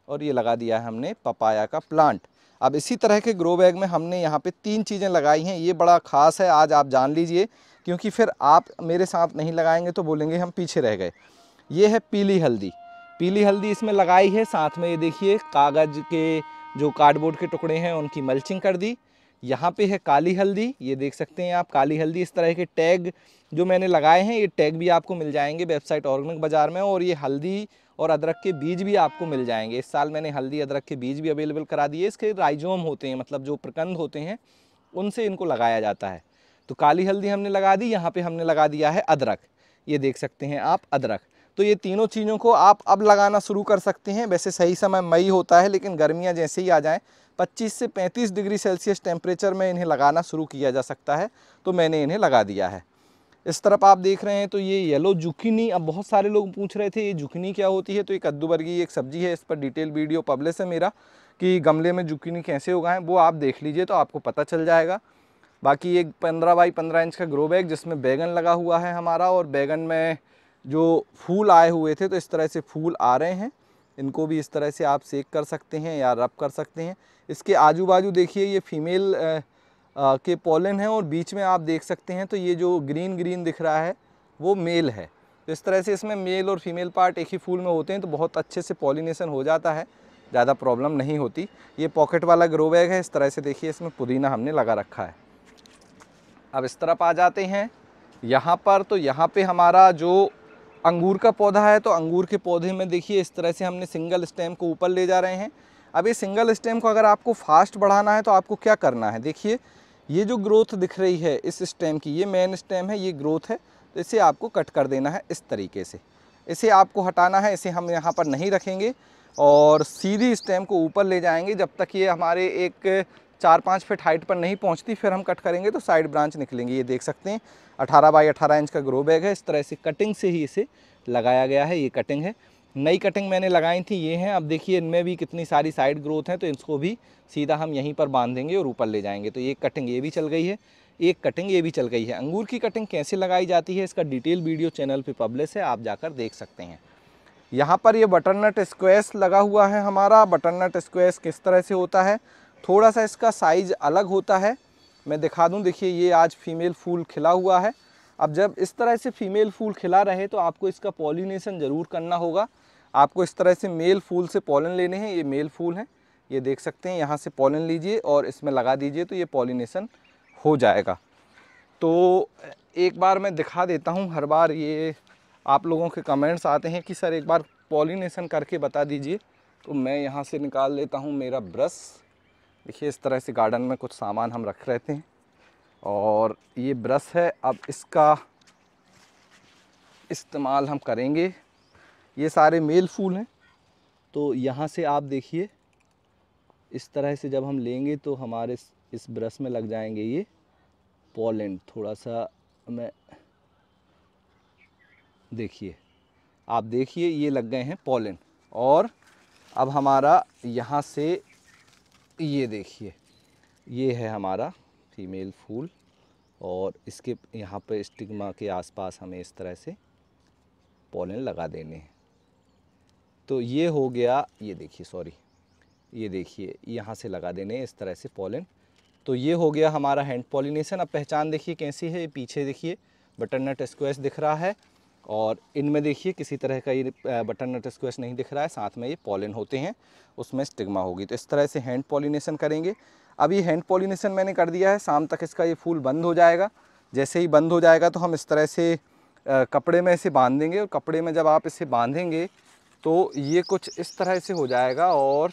और ये लगा दिया है हमने पपाया का प्लांट अब इसी तरह के ग्रो बैग में हमने यहाँ पे तीन चीज़ें लगाई हैं ये बड़ा खास है आज आप जान लीजिए क्योंकि फिर आप मेरे साथ नहीं लगाएंगे तो बोलेंगे हम पीछे रह गए ये है पीली हल्दी पीली हल्दी इसमें लगाई है साथ में ये देखिए कागज़ के जो कार्डबोर्ड के टुकड़े हैं उनकी मल्चिंग कर दी यहाँ पे है काली हल्दी ये देख सकते हैं आप काली हल्दी इस तरह के टैग जो मैंने लगाए हैं ये टैग भी आपको मिल जाएंगे वेबसाइट ऑर्गेनिक बाज़ार में और ये हल्दी और अदरक के बीज भी आपको मिल जाएंगे इस साल मैंने हल्दी अदरक के बीज भी अवेलेबल करा दिए इसके राइजोम होते हैं मतलब जो प्रकंद होते हैं उनसे इनको लगाया जाता है तो काली हल्दी हमने लगा दी यहाँ पर हमने लगा दिया है अदरक ये देख सकते हैं आप अदरक तो ये तीनों चीज़ों को आप अब लगाना शुरू कर सकते हैं वैसे सही समय मई होता है लेकिन गर्मियाँ जैसे ही आ जाएँ 25 से 35 डिग्री सेल्सियस टेम्परेचर में इन्हें लगाना शुरू किया जा सकता है तो मैंने इन्हें लगा दिया है इस तरफ आप देख रहे हैं तो ये येलो जुकीनी अब बहुत सारे लोग पूछ रहे थे ये जुकीनी क्या होती है तो ये वर्गी एक सब्जी है इस पर डिटेल वीडियो पब्लिश है मेरा कि गमले में जुकीनी कैसे उगाएं वो आप देख लीजिए तो आपको पता चल जाएगा बाकी एक पंद्रह बाई पंद्रह इंच का ग्रो बैग जिसमें बैगन लगा हुआ है हमारा और बैगन में जो फूल आए हुए थे तो इस तरह से फूल आ रहे हैं इनको भी इस तरह से आप सेक कर सकते हैं या रब कर सकते हैं इसके आजू बाजू देखिए ये फीमेल के पोलन हैं और बीच में आप देख सकते हैं तो ये जो ग्रीन ग्रीन दिख रहा है वो मेल है तो इस तरह से इसमें मेल और फीमेल पार्ट एक ही फूल में होते हैं तो बहुत अच्छे से पॉलिनेशन हो जाता है ज़्यादा प्रॉब्लम नहीं होती ये पॉकेट वाला ग्रो बैग है इस तरह से देखिए इसमें पुदीना हमने लगा रखा है अब इस तरफ आ जाते हैं यहाँ पर तो यहाँ पे हमारा जो अंगूर का पौधा है तो अंगूर के पौधे में देखिए इस तरह से हमने सिंगल स्टेम को ऊपर ले जा रहे हैं अब ये सिंगल स्टेम को अगर आपको फास्ट बढ़ाना है तो आपको क्या करना है देखिए ये जो ग्रोथ दिख रही है इस स्टेम की ये मेन स्टेम है ये ग्रोथ है तो इसे आपको कट कर देना है इस तरीके से इसे आपको हटाना है इसे हम यहाँ पर नहीं रखेंगे और सीधी स्टेम को ऊपर ले जाएंगे जब तक ये हमारे एक चार पाँच फिट हाइट पर नहीं पहुँचती फिर हम कट करेंगे तो साइड ब्रांच निकलेंगे ये देख सकते हैं अठारह बाई अठारह इंच का ग्रो बैग है इस तरह से कटिंग से ही इसे लगाया गया है ये कटिंग है नई कटिंग मैंने लगाई थी ये हैं अब देखिए इनमें भी कितनी सारी साइड ग्रोथ है तो इसको भी सीधा हम यहीं पर बांध देंगे और ऊपर ले जाएंगे तो एक कटिंग ये भी चल गई है एक कटिंग ये भी चल गई है अंगूर की कटिंग कैसे लगाई जाती है इसका डिटेल वीडियो चैनल पे पब्लिश है आप जाकर देख सकते हैं यहाँ पर ये बटरनट स्क्वेस लगा हुआ है हमारा बटरनट स्क्वेस किस तरह से होता है थोड़ा सा इसका साइज़ अलग होता है मैं दिखा दूँ देखिए ये आज फीमेल फूल खिला हुआ है अब जब इस तरह से फीमेल फूल खिला रहे तो आपको इसका पॉलिनेशन ज़रूर करना होगा आपको इस तरह से मेल फूल से पॉलन लेने हैं ये मेल फूल हैं ये देख सकते हैं यहाँ से पॉलन लीजिए और इसमें लगा दीजिए तो ये पॉलिनेशन हो जाएगा तो एक बार मैं दिखा देता हूँ हर बार ये आप लोगों के कमेंट्स आते हैं कि सर एक बार पॉलिनेशन करके बता दीजिए तो मैं यहाँ से निकाल लेता हूँ मेरा ब्रश देखिए इस तरह से गार्डन में कुछ सामान हम रख रहते हैं और ये ब्रश है अब इसका इस्तेमाल हम करेंगे ये सारे मेल फूल हैं तो यहाँ से आप देखिए इस तरह से जब हम लेंगे तो हमारे इस ब्रश में लग जाएंगे ये पॉलेंड थोड़ा सा मैं देखिए आप देखिए ये लग गए हैं पॉलेंड और अब हमारा यहाँ से ये देखिए ये है हमारा फीमेल फूल और इसके यहाँ पर स्टिग्मा के आसपास हमें इस तरह से पॉलन लगा देने हैं तो ये हो गया ये देखिए सॉरी ये देखिए यहाँ से लगा देने इस तरह से पॉलिन तो ये हो गया हमारा हैंड पॉलिनेशन अब पहचान देखिए कैसी है ये पीछे देखिए बटर नट स्क्वेस दिख रहा है और इनमें देखिए किसी तरह का ये बटर नट स्क्वेस नहीं दिख रहा है साथ में ये पॉलिन होते हैं उसमें स्टिग्मा होगी तो इस तरह से हैंड पॉलिनेशन करेंगे अब ये हैंड पॉलिनेशन मैंने कर दिया है शाम तक इसका ये फूल बंद हो जाएगा जैसे ही बंद हो जाएगा तो हम इस तरह से कपड़े में इसे बांध देंगे और कपड़े में जब आप इसे बांधेंगे तो ये कुछ इस तरह से हो जाएगा और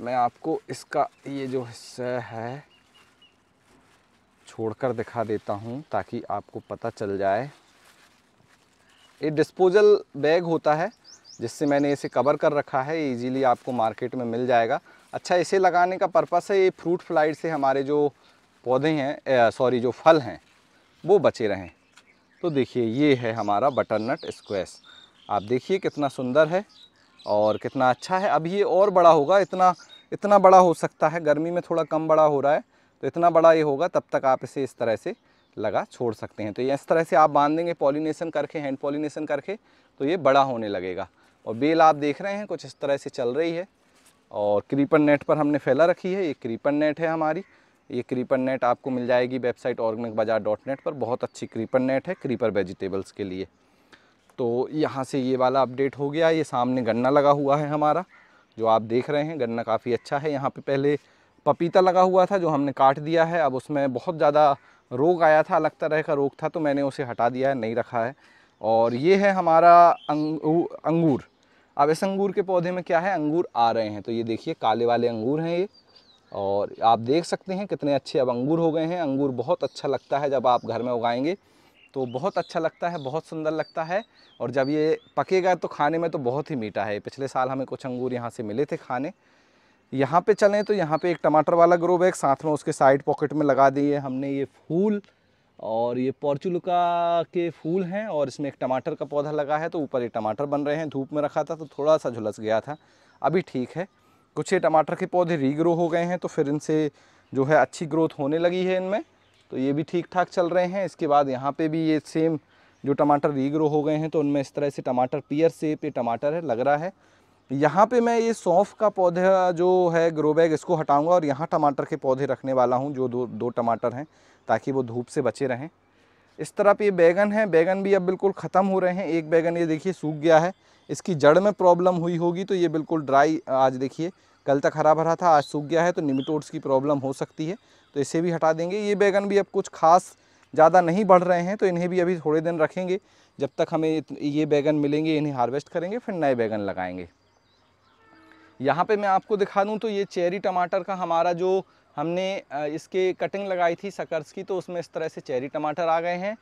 मैं आपको इसका ये जो हिस्सा है छोड़कर दिखा देता हूँ ताकि आपको पता चल जाए ये डिस्पोजल बैग होता है जिससे मैंने इसे कवर कर रखा है इजीली आपको मार्केट में मिल जाएगा अच्छा इसे लगाने का पर्पस है ये फ्रूट फ्लाइट से हमारे जो पौधे हैं सॉरी जो फल हैं वो बचे रहें तो देखिए ये है हमारा बटरनट स्क्वैश आप देखिए कितना सुंदर है और कितना अच्छा है अभी ये और बड़ा होगा इतना इतना बड़ा हो सकता है गर्मी में थोड़ा कम बड़ा हो रहा है तो इतना बड़ा ये होगा तब तक आप इसे इस तरह से लगा छोड़ सकते हैं तो ये इस तरह से आप बांध देंगे पॉलिनेशन करके हैंड पॉलिनेशन करके तो ये बड़ा होने लगेगा और बेल आप देख रहे हैं कुछ इस तरह से चल रही है और क्रीपर नेट पर हमने फैला रखी है ये क्रीपर नेट है हमारी ये क्रीपर नेट आपको मिल जाएगी website organic bazaar dot net पर बहुत अच्छी क्रीपर नेट है क्रीपर वेजिटेबल्स के लिए तो यहाँ से ये वाला अपडेट हो गया ये सामने गन्ना लगा हुआ है हमारा जो आप देख रहे हैं गन्ना काफ़ी अच्छा है यहाँ पे पहले पपीता लगा हुआ था जो हमने काट दिया है अब उसमें बहुत ज़्यादा रोग आया था अलग तरह का रोग था तो मैंने उसे हटा दिया है नहीं रखा है और ये है हमारा अंगूर अब इस अंगूर के पौधे में क्या है अंगूर आ रहे हैं तो ये देखिए काले वाले अंगूर हैं ये और आप देख सकते हैं कितने अच्छे अब अंगूर हो गए हैं अंगूर बहुत अच्छा लगता है जब आप घर में उगाएंगे तो बहुत अच्छा लगता है बहुत सुंदर लगता है और जब ये पकेगा तो खाने में तो बहुत ही मीठा है पिछले साल हमें कुछ अंगूर यहाँ से मिले थे खाने यहाँ पे चलें तो यहाँ पे एक टमाटर वाला ग्रो बैग साथ में उसके साइड पॉकेट में लगा दिए हमने ये फूल और ये पोर्चुलका के फूल हैं और इसमें एक टमाटर का पौधा लगा है तो ऊपर ये टमाटर बन रहे हैं धूप में रखा था तो थोड़ा सा झुलस गया था अभी ठीक है कुछ ये टमाटर के पौधे रीग्रो हो गए हैं तो फिर इनसे जो है अच्छी ग्रोथ होने लगी है इनमें तो ये भी ठीक ठाक चल रहे हैं इसके बाद यहाँ पे भी ये सेम जो टमाटर रीग्रो हो गए हैं तो उनमें इस तरह से टमाटर पियर से पे टमाटर है लग रहा है यहाँ पे मैं ये सौंफ का पौधा जो है ग्रो बैग इसको हटाऊंगा और यहाँ टमाटर के पौधे रखने वाला हूँ जो दो दो टमाटर हैं ताकि वो धूप से बचे रहें इस तरफ ये बैगन है बैगन भी अब बिल्कुल ख़त्म हो रहे हैं एक बैगन ये देखिए सूख गया है इसकी जड़ में प्रॉब्लम हुई होगी तो ये बिल्कुल ड्राई आज देखिए कल तक हरा भरा था आज सूख गया है तो निमिटोड्स की प्रॉब्लम हो सकती है तो इसे भी हटा देंगे ये बैगन भी अब कुछ खास ज़्यादा नहीं बढ़ रहे हैं तो इन्हें भी अभी थोड़े दिन रखेंगे जब तक हमें ये बैगन मिलेंगे इन्हें हार्वेस्ट करेंगे फिर नए बैगन लगाएंगे यहाँ पे मैं आपको दिखा दूँ तो ये चेरी टमाटर का हमारा जो हमने इसके कटिंग लगाई थी सकर्स की तो उसमें इस तरह से चेरी टमाटर आ गए हैं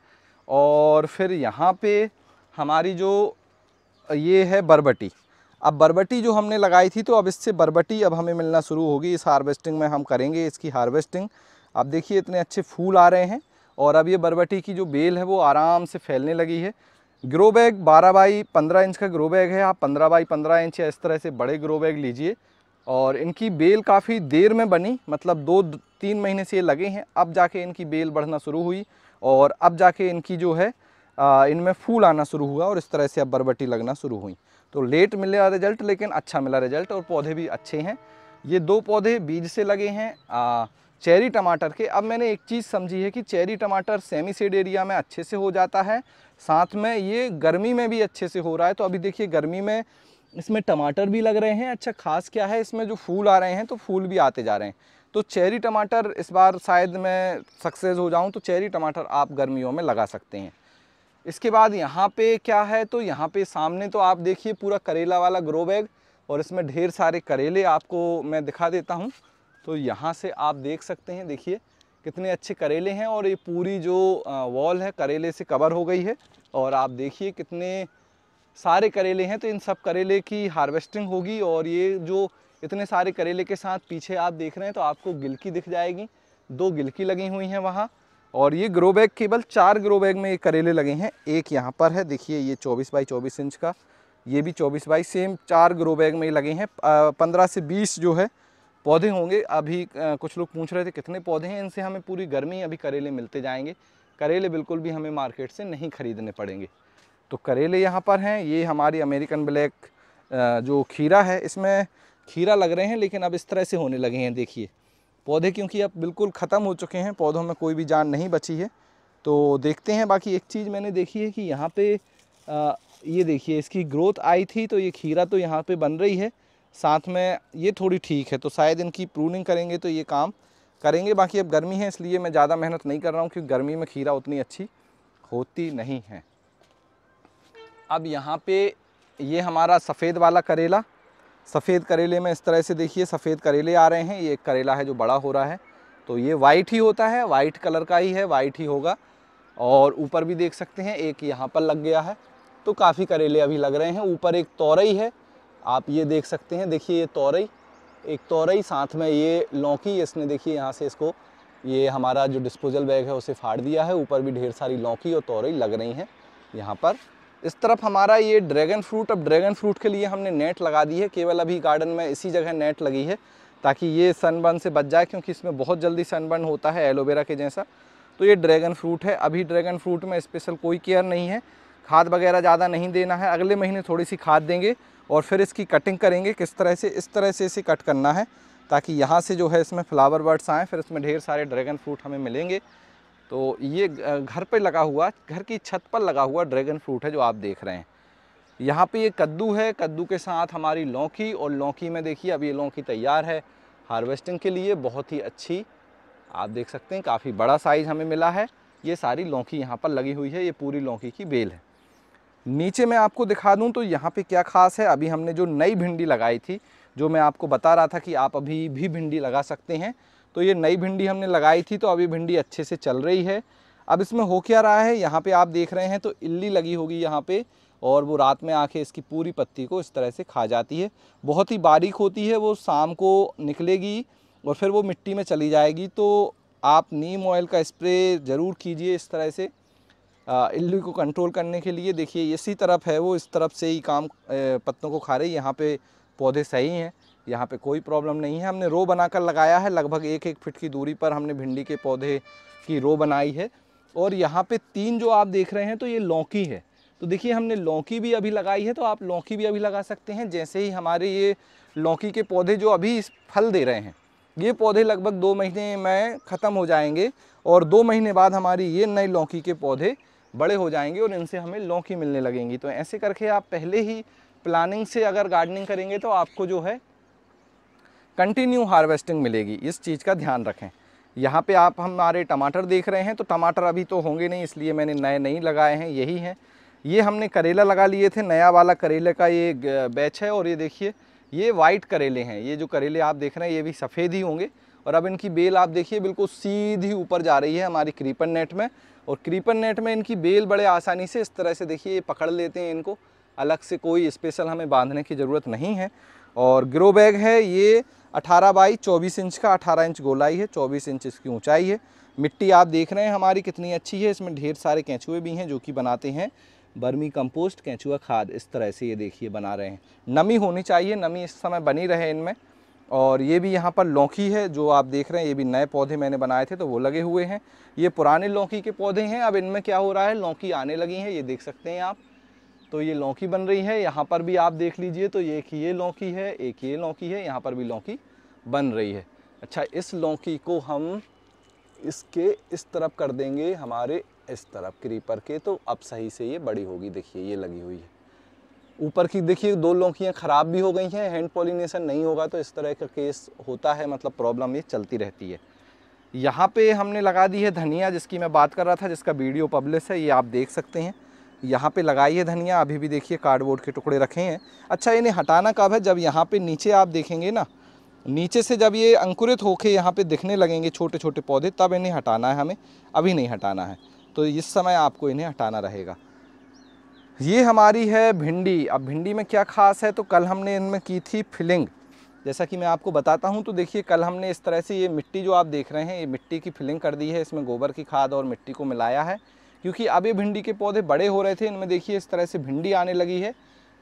और फिर यहाँ पे हमारी जो ये है बरबटी अब बरबटी जो हमने लगाई थी तो अब इससे बरबटी अब हमें मिलना शुरू होगी इस हार्वेस्टिंग में हम करेंगे इसकी हार्वेस्टिंग अब देखिए इतने अच्छे फूल आ रहे हैं और अब ये बरबटी की जो बेल है वो आराम से फैलने लगी है ग्रो बैग बारह बाई पंद्रह इंच का ग्रो बैग है आप पंद्रह बाई पंद्रह इंच इस तरह से बड़े ग्रो बैग लीजिए और इनकी बेल काफ़ी देर में बनी मतलब दो तीन महीने से ये लगे हैं अब जाके इनकी बेल बढ़ना शुरू हुई और अब जाके इनकी जो है इनमें फूल आना शुरू हुआ और इस तरह से अब बरबटी लगना शुरू हुई तो लेट मिला रिजल्ट लेकिन अच्छा मिला रिजल्ट और पौधे भी अच्छे हैं ये दो पौधे बीज से लगे हैं आ, चेरी टमाटर के अब मैंने एक चीज़ समझी है कि चेरी टमाटर सेमी सेड एरिया में अच्छे से हो जाता है साथ में ये गर्मी में भी अच्छे से हो रहा है तो अभी देखिए गर्मी में इसमें टमाटर भी लग रहे हैं अच्छा खास क्या है इसमें जो फूल आ रहे हैं तो फूल भी आते जा रहे हैं तो चेरी टमाटर इस बार शायद मैं सक्सेस हो जाऊं तो चेरी टमाटर आप गर्मियों में लगा सकते हैं इसके बाद यहाँ पे क्या है तो यहाँ पे सामने तो आप देखिए पूरा करेला वाला ग्रो बैग और इसमें ढेर सारे करेले आपको मैं दिखा देता हूँ तो यहाँ से आप देख सकते हैं देखिए कितने अच्छे करेले हैं और ये पूरी जो वॉल है करेले से कवर हो गई है और आप देखिए कितने सारे करेले हैं तो इन सब करेले की हार्वेस्टिंग होगी और ये जो इतने सारे करेले के साथ पीछे आप देख रहे हैं तो आपको गिलकी दिख जाएगी दो गिलकी लगी हुई हैं वहाँ और ये ग्रो बैग केवल चार ग्रो बैग में ये करेले लगे हैं एक यहाँ पर है देखिए ये 24 बाई 24 इंच का ये भी 24 बाई सेम चार ग्रो बैग में लगे हैं पंद्रह से बीस जो है पौधे होंगे अभी कुछ लोग पूछ रहे थे कितने पौधे हैं इनसे हमें पूरी गर्मी अभी करेले मिलते जाएंगे करेले बिल्कुल भी हमें मार्केट से नहीं ख़रीदने पड़ेंगे तो करेले यहाँ पर हैं ये हमारी अमेरिकन ब्लैक जो खीरा है इसमें खीरा लग रहे हैं लेकिन अब इस तरह से होने लगे हैं देखिए पौधे क्योंकि अब बिल्कुल ख़त्म हो चुके हैं पौधों में कोई भी जान नहीं बची है तो देखते हैं बाकी एक चीज़ मैंने देखी है कि यहाँ पे आ, ये देखिए इसकी ग्रोथ आई थी तो ये खीरा तो यहाँ पे बन रही है साथ में ये थोड़ी ठीक है तो शायद इनकी प्रूनिंग करेंगे तो ये काम करेंगे बाकी अब गर्मी है इसलिए मैं ज़्यादा मेहनत नहीं कर रहा हूँ क्योंकि गर्मी में खीरा उतनी अच्छी होती नहीं है अब यहाँ पर ये हमारा सफ़ेद वाला करेला सफ़ेद करेले में इस तरह से देखिए सफ़ेद करेले आ रहे हैं ये एक करेला है जो बड़ा हो रहा है तो ये वाइट ही होता है वाइट कलर का ही है वाइट ही होगा और ऊपर भी देख सकते हैं एक यहाँ पर लग गया है तो काफ़ी करेले अभी लग रहे हैं ऊपर एक तोरई है आप ये देख सकते हैं देखिए ये तोरई एक तोरई साथ में ये लौकी इसने देखिए यहाँ से इसको ये हमारा जो डिस्पोजल बैग है उसे फाड़ दिया है ऊपर भी ढेर सारी लौकी और तोरई लग रही हैं यहाँ पर इस तरफ हमारा ये ड्रैगन फ्रूट अब ड्रैगन फ्रूट के लिए हमने नेट लगा दी है केवल अभी गार्डन में इसी जगह नेट लगी है ताकि ये सनबर्न से बच जाए क्योंकि इसमें बहुत जल्दी सनबर्न होता है एलोवेरा के जैसा तो ये ड्रैगन फ्रूट है अभी ड्रैगन फ्रूट में स्पेशल कोई केयर नहीं है खाद वगैरह ज़्यादा नहीं देना है अगले महीने थोड़ी सी खाद देंगे और फिर इसकी कटिंग करेंगे किस तरह से इस तरह से इसे कट करना है ताकि यहाँ से जो है इसमें फ्लावर बर्ड्स आएँ फिर इसमें ढेर सारे ड्रैगन फ्रूट हमें मिलेंगे तो ये घर पर लगा हुआ घर की छत पर लगा हुआ ड्रैगन फ्रूट है जो आप देख रहे हैं यहाँ पे ये कद्दू है कद्दू के साथ हमारी लौकी और लौकी में देखिए अब ये लौकी तैयार है हार्वेस्टिंग के लिए बहुत ही अच्छी आप देख सकते हैं काफ़ी बड़ा साइज़ हमें मिला है ये सारी लौकी यहाँ पर लगी हुई है ये पूरी लौकी की बेल है नीचे मैं आपको दिखा दूँ तो यहाँ पे क्या खास है अभी हमने जो नई भिंडी लगाई थी जो मैं आपको बता रहा था कि आप अभी भी भिंडी लगा सकते हैं तो ये नई भिंडी हमने लगाई थी तो अभी भिंडी अच्छे से चल रही है अब इसमें हो क्या रहा है यहाँ पे आप देख रहे हैं तो इल्ली लगी होगी यहाँ पे और वो रात में आके इसकी पूरी पत्ती को इस तरह से खा जाती है बहुत ही बारीक होती है वो शाम को निकलेगी और फिर वो मिट्टी में चली जाएगी तो आप नीम ऑयल का स्प्रे ज़रूर कीजिए इस तरह से इल्ली को कंट्रोल करने के लिए देखिए इसी तरफ है वो इस तरफ से ही काम पत्तों को खा रही यहाँ पे पौधे सही हैं यहाँ पे कोई प्रॉब्लम नहीं है हमने रो बनाकर लगाया है लगभग एक एक फिट की दूरी पर हमने भिंडी के पौधे की रो बनाई है और यहाँ पे तीन जो आप देख रहे हैं तो ये लौकी है तो देखिए हमने लौकी भी अभी लगाई है तो आप लौकी भी अभी लगा सकते हैं जैसे ही हमारे ये लौकी के पौधे जो अभी फल दे रहे हैं ये पौधे लगभग दो महीने में ख़त्म हो जाएंगे और दो महीने बाद हमारी ये नए लौकी के पौधे बड़े हो जाएंगे और इनसे हमें लौकी मिलने लगेंगी तो ऐसे करके आप पहले ही प्लानिंग से अगर गार्डनिंग करेंगे तो आपको जो है कंटिन्यू हार्वेस्टिंग मिलेगी इस चीज़ का ध्यान रखें यहाँ पे आप हमारे टमाटर देख रहे हैं तो टमाटर अभी तो होंगे नहीं इसलिए मैंने नए नहीं लगाए हैं यही हैं ये हमने करेला लगा लिए थे नया वाला करेले का ये बैच है और ये देखिए ये वाइट करेले हैं ये जो करेले आप देख रहे हैं ये भी सफ़ेद ही होंगे और अब इनकी बेल आप देखिए बिल्कुल सीधी ऊपर जा रही है हमारी क्रीपन नेट में और क्रीपन नेट में इनकी बेल बड़े आसानी से इस तरह से देखिए ये पकड़ लेते हैं इनको अलग से कोई स्पेशल हमें बांधने की ज़रूरत नहीं है और ग्रो बैग है ये 18 बाई 24 इंच का 18 इंच गोलाई है 24 इंच इसकी ऊंचाई है मिट्टी आप देख रहे हैं हमारी कितनी अच्छी है इसमें ढेर सारे कैंचुए भी हैं जो कि बनाते हैं बर्मी कंपोस्ट कैंचुआ खाद इस तरह से ये देखिए बना रहे हैं नमी होनी चाहिए नमी इस समय बनी रहे इनमें और ये भी यहाँ पर लौकी है जो आप देख रहे हैं ये भी नए पौधे मैंने बनाए थे तो वो लगे हुए हैं ये पुराने लौकी के पौधे हैं अब इनमें क्या हो रहा है लौकी आने लगी हैं ये देख सकते हैं आप तो ये लौकी बन रही है यहाँ पर भी आप देख लीजिए तो एक ये लौकी है एक ये लौकी है यहाँ पर भी लौकी बन रही है अच्छा इस लौकी को हम इसके इस तरफ कर देंगे हमारे इस तरफ क्रीपर के तो अब सही से ये बड़ी होगी देखिए ये लगी हुई है ऊपर की देखिए दो लौकियाँ ख़राब भी हो गई हैं हैंड पॉलिनेशन नहीं होगा तो इस तरह का केस होता है मतलब प्रॉब्लम ये चलती रहती है यहाँ पे हमने लगा दी है धनिया जिसकी मैं बात कर रहा था जिसका वीडियो पब्लिश है ये आप देख सकते हैं यहाँ पे लगाई है धनिया अभी भी देखिए कार्डबोर्ड के टुकड़े रखे हैं अच्छा इन्हें हटाना कब है जब यहाँ पे नीचे आप देखेंगे ना नीचे से जब ये अंकुरित होके यहाँ पे दिखने लगेंगे छोटे छोटे पौधे तब इन्हें हटाना है हमें अभी नहीं हटाना है तो इस समय आपको इन्हें हटाना रहेगा ये हमारी है भिंडी अब भिंडी में क्या खास है तो कल हमने इनमें की थी फिलिंग जैसा कि मैं आपको बताता हूँ तो देखिए कल हमने इस तरह से ये मिट्टी जो आप देख रहे हैं ये मिट्टी की फिलिंग कर दी है इसमें गोबर की खाद और मिट्टी को मिलाया है क्योंकि अब ये भिंडी के पौधे बड़े हो रहे थे इनमें देखिए इस तरह से भिंडी आने लगी है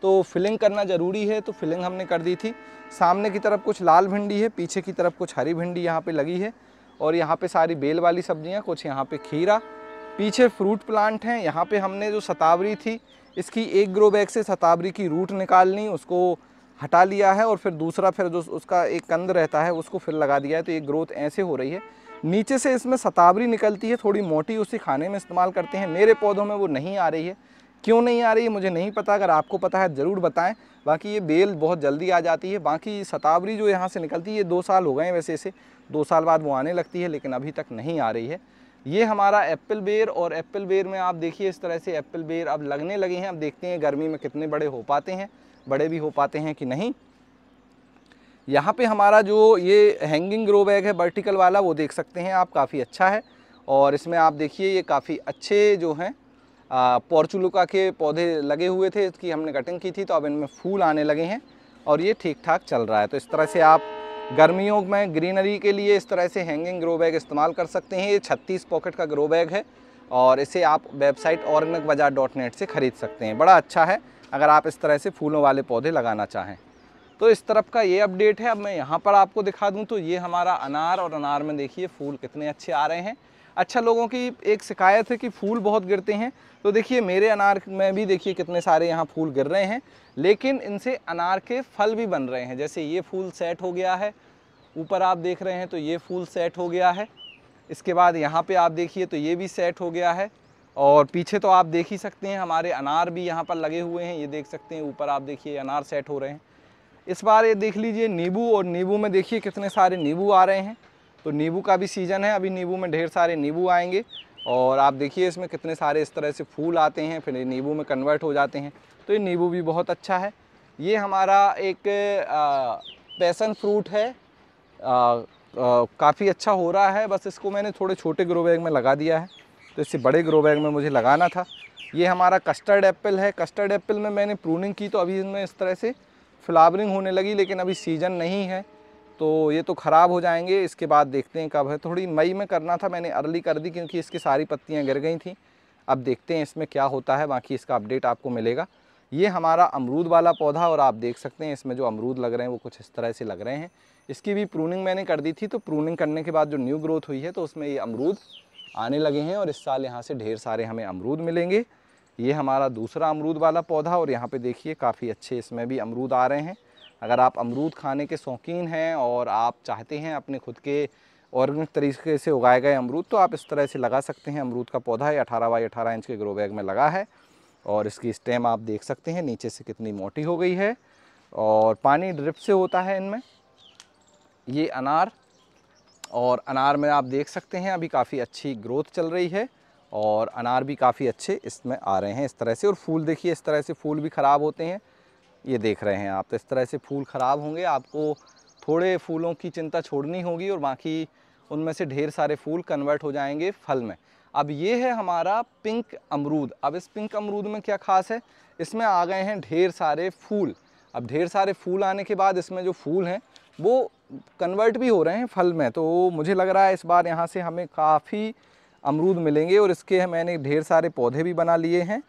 तो फिलिंग करना ज़रूरी है तो फिलिंग हमने कर दी थी सामने की तरफ कुछ लाल भिंडी है पीछे की तरफ कुछ हरी भिंडी यहाँ पे लगी है और यहाँ पे सारी बेल वाली सब्जियाँ कुछ यहाँ पे खीरा पीछे फ्रूट प्लांट हैं यहाँ पे हमने जो सतावरी थी इसकी एक ग्रो बैग से सतावरी की रूट निकालनी उसको हटा लिया है और फिर दूसरा फिर जो उसका एक कंद रहता है उसको फिर लगा दिया है तो ये ग्रोथ ऐसे हो रही है नीचे से इसमें सतावरी निकलती है थोड़ी मोटी उसी खाने में इस्तेमाल करते हैं मेरे पौधों में वो नहीं आ रही है क्यों नहीं आ रही है मुझे नहीं पता अगर आपको पता है ज़रूर बताएं बाकी ये बेल बहुत जल्दी आ जाती है बाकी सतावरी जो यहाँ से निकलती है ये दो साल हो गए हैं वैसे इसे दो साल बाद वो आने लगती है लेकिन अभी तक नहीं आ रही है ये हमारा एप्पल बेर और एप्पल बेर में आप देखिए इस तरह से एप्पल बेर अब लगने लगे हैं अब देखते हैं गर्मी में कितने बड़े हो पाते हैं बड़े भी हो पाते हैं कि नहीं यहाँ पे हमारा जो ये हैंगिंग ग्रो बैग है वर्टिकल वाला वो देख सकते हैं आप काफ़ी अच्छा है और इसमें आप देखिए ये काफ़ी अच्छे जो हैं पोर्चुलुका के पौधे लगे हुए थे इसकी हमने कटिंग की थी तो अब इनमें फूल आने लगे हैं और ये ठीक ठाक चल रहा है तो इस तरह से आप गर्मियों में ग्रीनरी के लिए इस तरह से हैंगिंग ग्रो बैग इस्तेमाल कर सकते हैं ये छत्तीस पॉकेट का ग्रो बैग है और इसे आप वेबसाइट ऑर्गेनिक डॉट नेट से ख़रीद सकते हैं बड़ा अच्छा है अगर आप इस तरह से फूलों वाले पौधे लगाना चाहें तो इस तरफ का ये अपडेट है अब मैं यहाँ पर आपको दिखा दूँ तो ये हमारा अनार और अनार में देखिए फूल कितने अच्छे आ रहे हैं अच्छा लोगों की एक शिकायत है कि फूल बहुत गिरते हैं तो देखिए मेरे अनार में भी देखिए कितने सारे यहाँ फूल गिर रहे हैं लेकिन इनसे अनार के फल भी बन रहे हैं जैसे ये फूल सेट हो गया है ऊपर आप देख रहे हैं तो ये फूल सेट हो गया है इसके बाद यहाँ पे आप देखिए तो ये भी सेट हो गया है और पीछे तो आप देख ही सकते हैं हमारे अनार भी यहाँ पर लगे हुए हैं ये देख सकते हैं ऊपर आप देखिए अनार सेट हो रहे हैं इस बार ये देख लीजिए नींबू और नींबू में देखिए कितने सारे नींबू आ रहे हैं तो नींबू का भी सीज़न है अभी नींबू में ढेर सारे नींबू आएंगे और आप देखिए इसमें कितने सारे इस तरह से फूल आते हैं फिर नींबू में कन्वर्ट हो जाते हैं तो ये नींबू भी बहुत अच्छा है ये हमारा एक पैसन फ्रूट है काफ़ी अच्छा हो रहा है बस इसको मैंने थोड़े छोटे ग्रो बैग में लगा दिया है तो इससे बड़े ग्रो बैग में मुझे लगाना था ये हमारा कस्टर्ड एप्पल है कस्टर्ड एप्पल में मैंने प्रूनिंग की तो अभी इनमें इस तरह से फ्लावरिंग होने लगी लेकिन अभी सीज़न नहीं है तो ये तो ख़राब हो जाएंगे इसके बाद देखते हैं कब है थोड़ी मई में करना था मैंने अर्ली कर दी क्योंकि इसकी सारी पत्तियाँ गिर गई थी अब देखते हैं इसमें क्या होता है बाकी इसका अपडेट आपको मिलेगा ये हमारा अमरूद वाला पौधा और आप देख सकते हैं इसमें जो अमरूद लग रहे हैं वो कुछ इस तरह से लग रहे हैं इसकी भी प्रूनिंग मैंने कर दी थी तो प्रूनिंग करने के बाद जो न्यू ग्रोथ हुई है तो उसमें ये अमरूद आने लगे हैं और इस साल यहाँ से ढेर सारे हमें अमरूद मिलेंगे ये हमारा दूसरा अमरूद वाला पौधा और यहाँ पे देखिए काफ़ी अच्छे इसमें भी अमरूद आ रहे हैं अगर आप अमरूद खाने के शौकीन हैं और आप चाहते हैं अपने खुद के ऑर्गेनिक तरीके से उगाए गए अमरूद तो आप इस तरह से लगा सकते हैं अमरूद का पौधा ये अठारह बाई अठारह इंच के ग्रो बैग में लगा है और इसकी स्टेम आप देख सकते हैं नीचे से कितनी मोटी हो गई है और पानी ड्रिप से होता है इनमें ये अनार और अनार में आप देख सकते हैं अभी काफ़ी अच्छी ग्रोथ चल रही है और अनार भी काफ़ी अच्छे इसमें आ रहे हैं इस तरह से और फूल देखिए इस तरह से फूल भी ख़राब होते हैं ये देख रहे हैं आप तो इस तरह से फूल ख़राब होंगे आपको थोड़े फूलों की चिंता छोड़नी होगी और बाकी उनमें से ढेर सारे फूल कन्वर्ट हो जाएंगे फल में अब ये है हमारा पिंक अमरूद अब इस पिंक अमरूद में क्या ख़ास है इसमें आ गए हैं ढेर सारे फूल अब ढेर सारे फूल आने के बाद इसमें जो फूल हैं वो कन्वर्ट भी हो रहे हैं फल में तो मुझे लग रहा है इस बार यहाँ से हमें काफ़ी अमरूद मिलेंगे और इसके मैंने ढेर सारे पौधे भी बना लिए हैं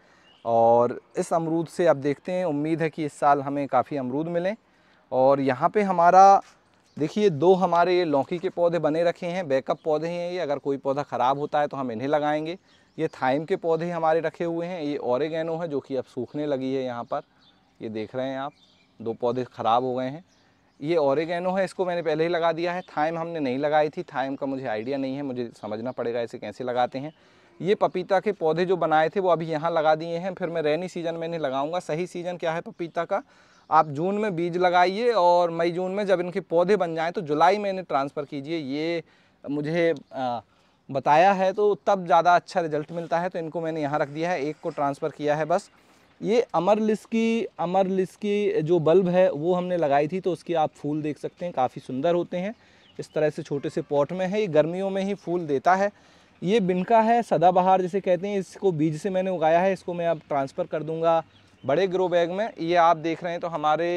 और इस अमरूद से आप देखते हैं उम्मीद है कि इस साल हमें काफ़ी अमरूद मिलें और यहाँ पे हमारा देखिए दो हमारे ये लौकी के पौधे बने रखे हैं बैकअप पौधे हैं ये अगर कोई पौधा ख़राब होता है तो हम इन्हें लगाएंगे ये थाइम के पौधे हमारे रखे हुए हैं ये औरगेनो है जो कि अब सूखने लगी है यहाँ पर ये देख रहे हैं आप दो पौधे ख़राब हो गए हैं ये ऑरिगेनो है इसको मैंने पहले ही लगा दिया है थाइम हमने नहीं लगाई थी थाइम का मुझे आइडिया नहीं है मुझे समझना पड़ेगा इसे कैसे लगाते हैं ये पपीता के पौधे जो बनाए थे वो अभी यहाँ लगा दिए हैं फिर मैं रेनी सीजन में इन्हें लगाऊंगा सही सीज़न क्या है पपीता का आप जून में बीज लगाइए और मई जून में जब इनके पौधे बन जाएँ तो जुलाई में इन्हें ट्रांसफ़र कीजिए ये मुझे आ, बताया है तो तब ज़्यादा अच्छा रिजल्ट मिलता है तो इनको मैंने यहाँ रख दिया है एक को ट्रांसफ़र किया है बस ये अमर लिस की अमर लिस की जो बल्ब है वो हमने लगाई थी तो उसकी आप फूल देख सकते हैं काफ़ी सुंदर होते हैं इस तरह से छोटे से पॉट में है ये गर्मियों में ही फूल देता है ये बिनका है सदाबहार जिसे कहते हैं इसको बीज से मैंने उगाया है इसको मैं अब ट्रांसफ़र कर दूँगा बड़े ग्रो बैग में ये आप देख रहे हैं तो हमारे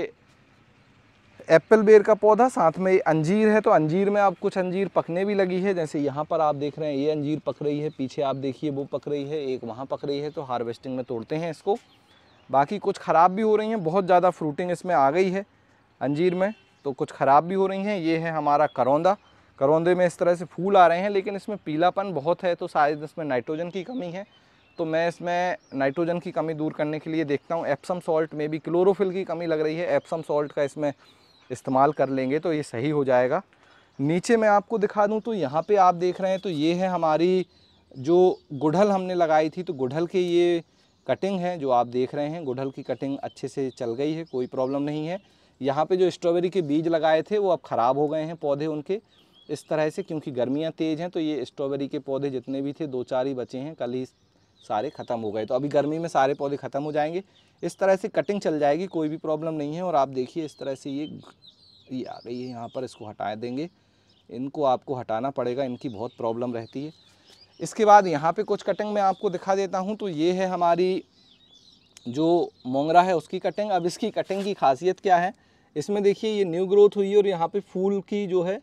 एप्पल बेर का पौधा साथ में अंजीर है तो अंजीर में आप कुछ अंजीर पकने भी लगी है जैसे यहाँ पर आप देख रहे हैं ये अंजीर पक रही है पीछे आप देखिए वो पक रही है एक वहाँ पक रही है तो हार्वेस्टिंग में तोड़ते हैं इसको बाकी कुछ ख़राब भी हो रही हैं बहुत ज़्यादा फ्रूटिंग इसमें आ गई है अंजीर में तो कुछ ख़राब भी हो रही हैं ये है हमारा करौंदा करौंदे में इस तरह से फूल आ रहे हैं लेकिन इसमें पीलापन बहुत है तो शायद इसमें नाइट्रोजन की कमी है तो मैं इसमें नाइट्रोजन की कमी दूर करने के लिए देखता हूँ एप्सम सॉल्ट में भी क्लोरोफिल की कमी लग रही है एप्सम सॉल्ट का इसमें इस्तेमाल कर लेंगे तो ये सही हो जाएगा नीचे मैं आपको दिखा दूँ तो यहाँ पर आप देख रहे हैं तो ये है हमारी जो गुढ़ल हमने लगाई थी तो गुढ़ल के ये कटिंग है जो आप देख रहे हैं गुड़हल की कटिंग अच्छे से चल गई है कोई प्रॉब्लम नहीं है यहाँ पे जो स्ट्रॉबेरी के बीज लगाए थे वो अब ख़राब हो गए हैं पौधे उनके इस तरह से क्योंकि गर्मियाँ तेज़ हैं तो ये स्ट्रॉबेरी के पौधे जितने भी थे दो चार ही बचे हैं कल ही सारे ख़त्म हो गए तो अभी गर्मी में सारे पौधे ख़त्म हो जाएंगे इस तरह से कटिंग चल जाएगी कोई भी प्रॉब्लम नहीं है और आप देखिए इस तरह से ये ये आ गई है यहाँ पर इसको हटा देंगे इनको आपको हटाना पड़ेगा इनकी बहुत प्रॉब्लम रहती है इसके बाद यहाँ पे कुछ कटिंग मैं आपको दिखा देता हूँ तो ये है हमारी जो मोंगरा है उसकी कटिंग अब इसकी कटिंग की खासियत क्या है इसमें देखिए ये न्यू ग्रोथ हुई है और यहाँ पे फूल की जो है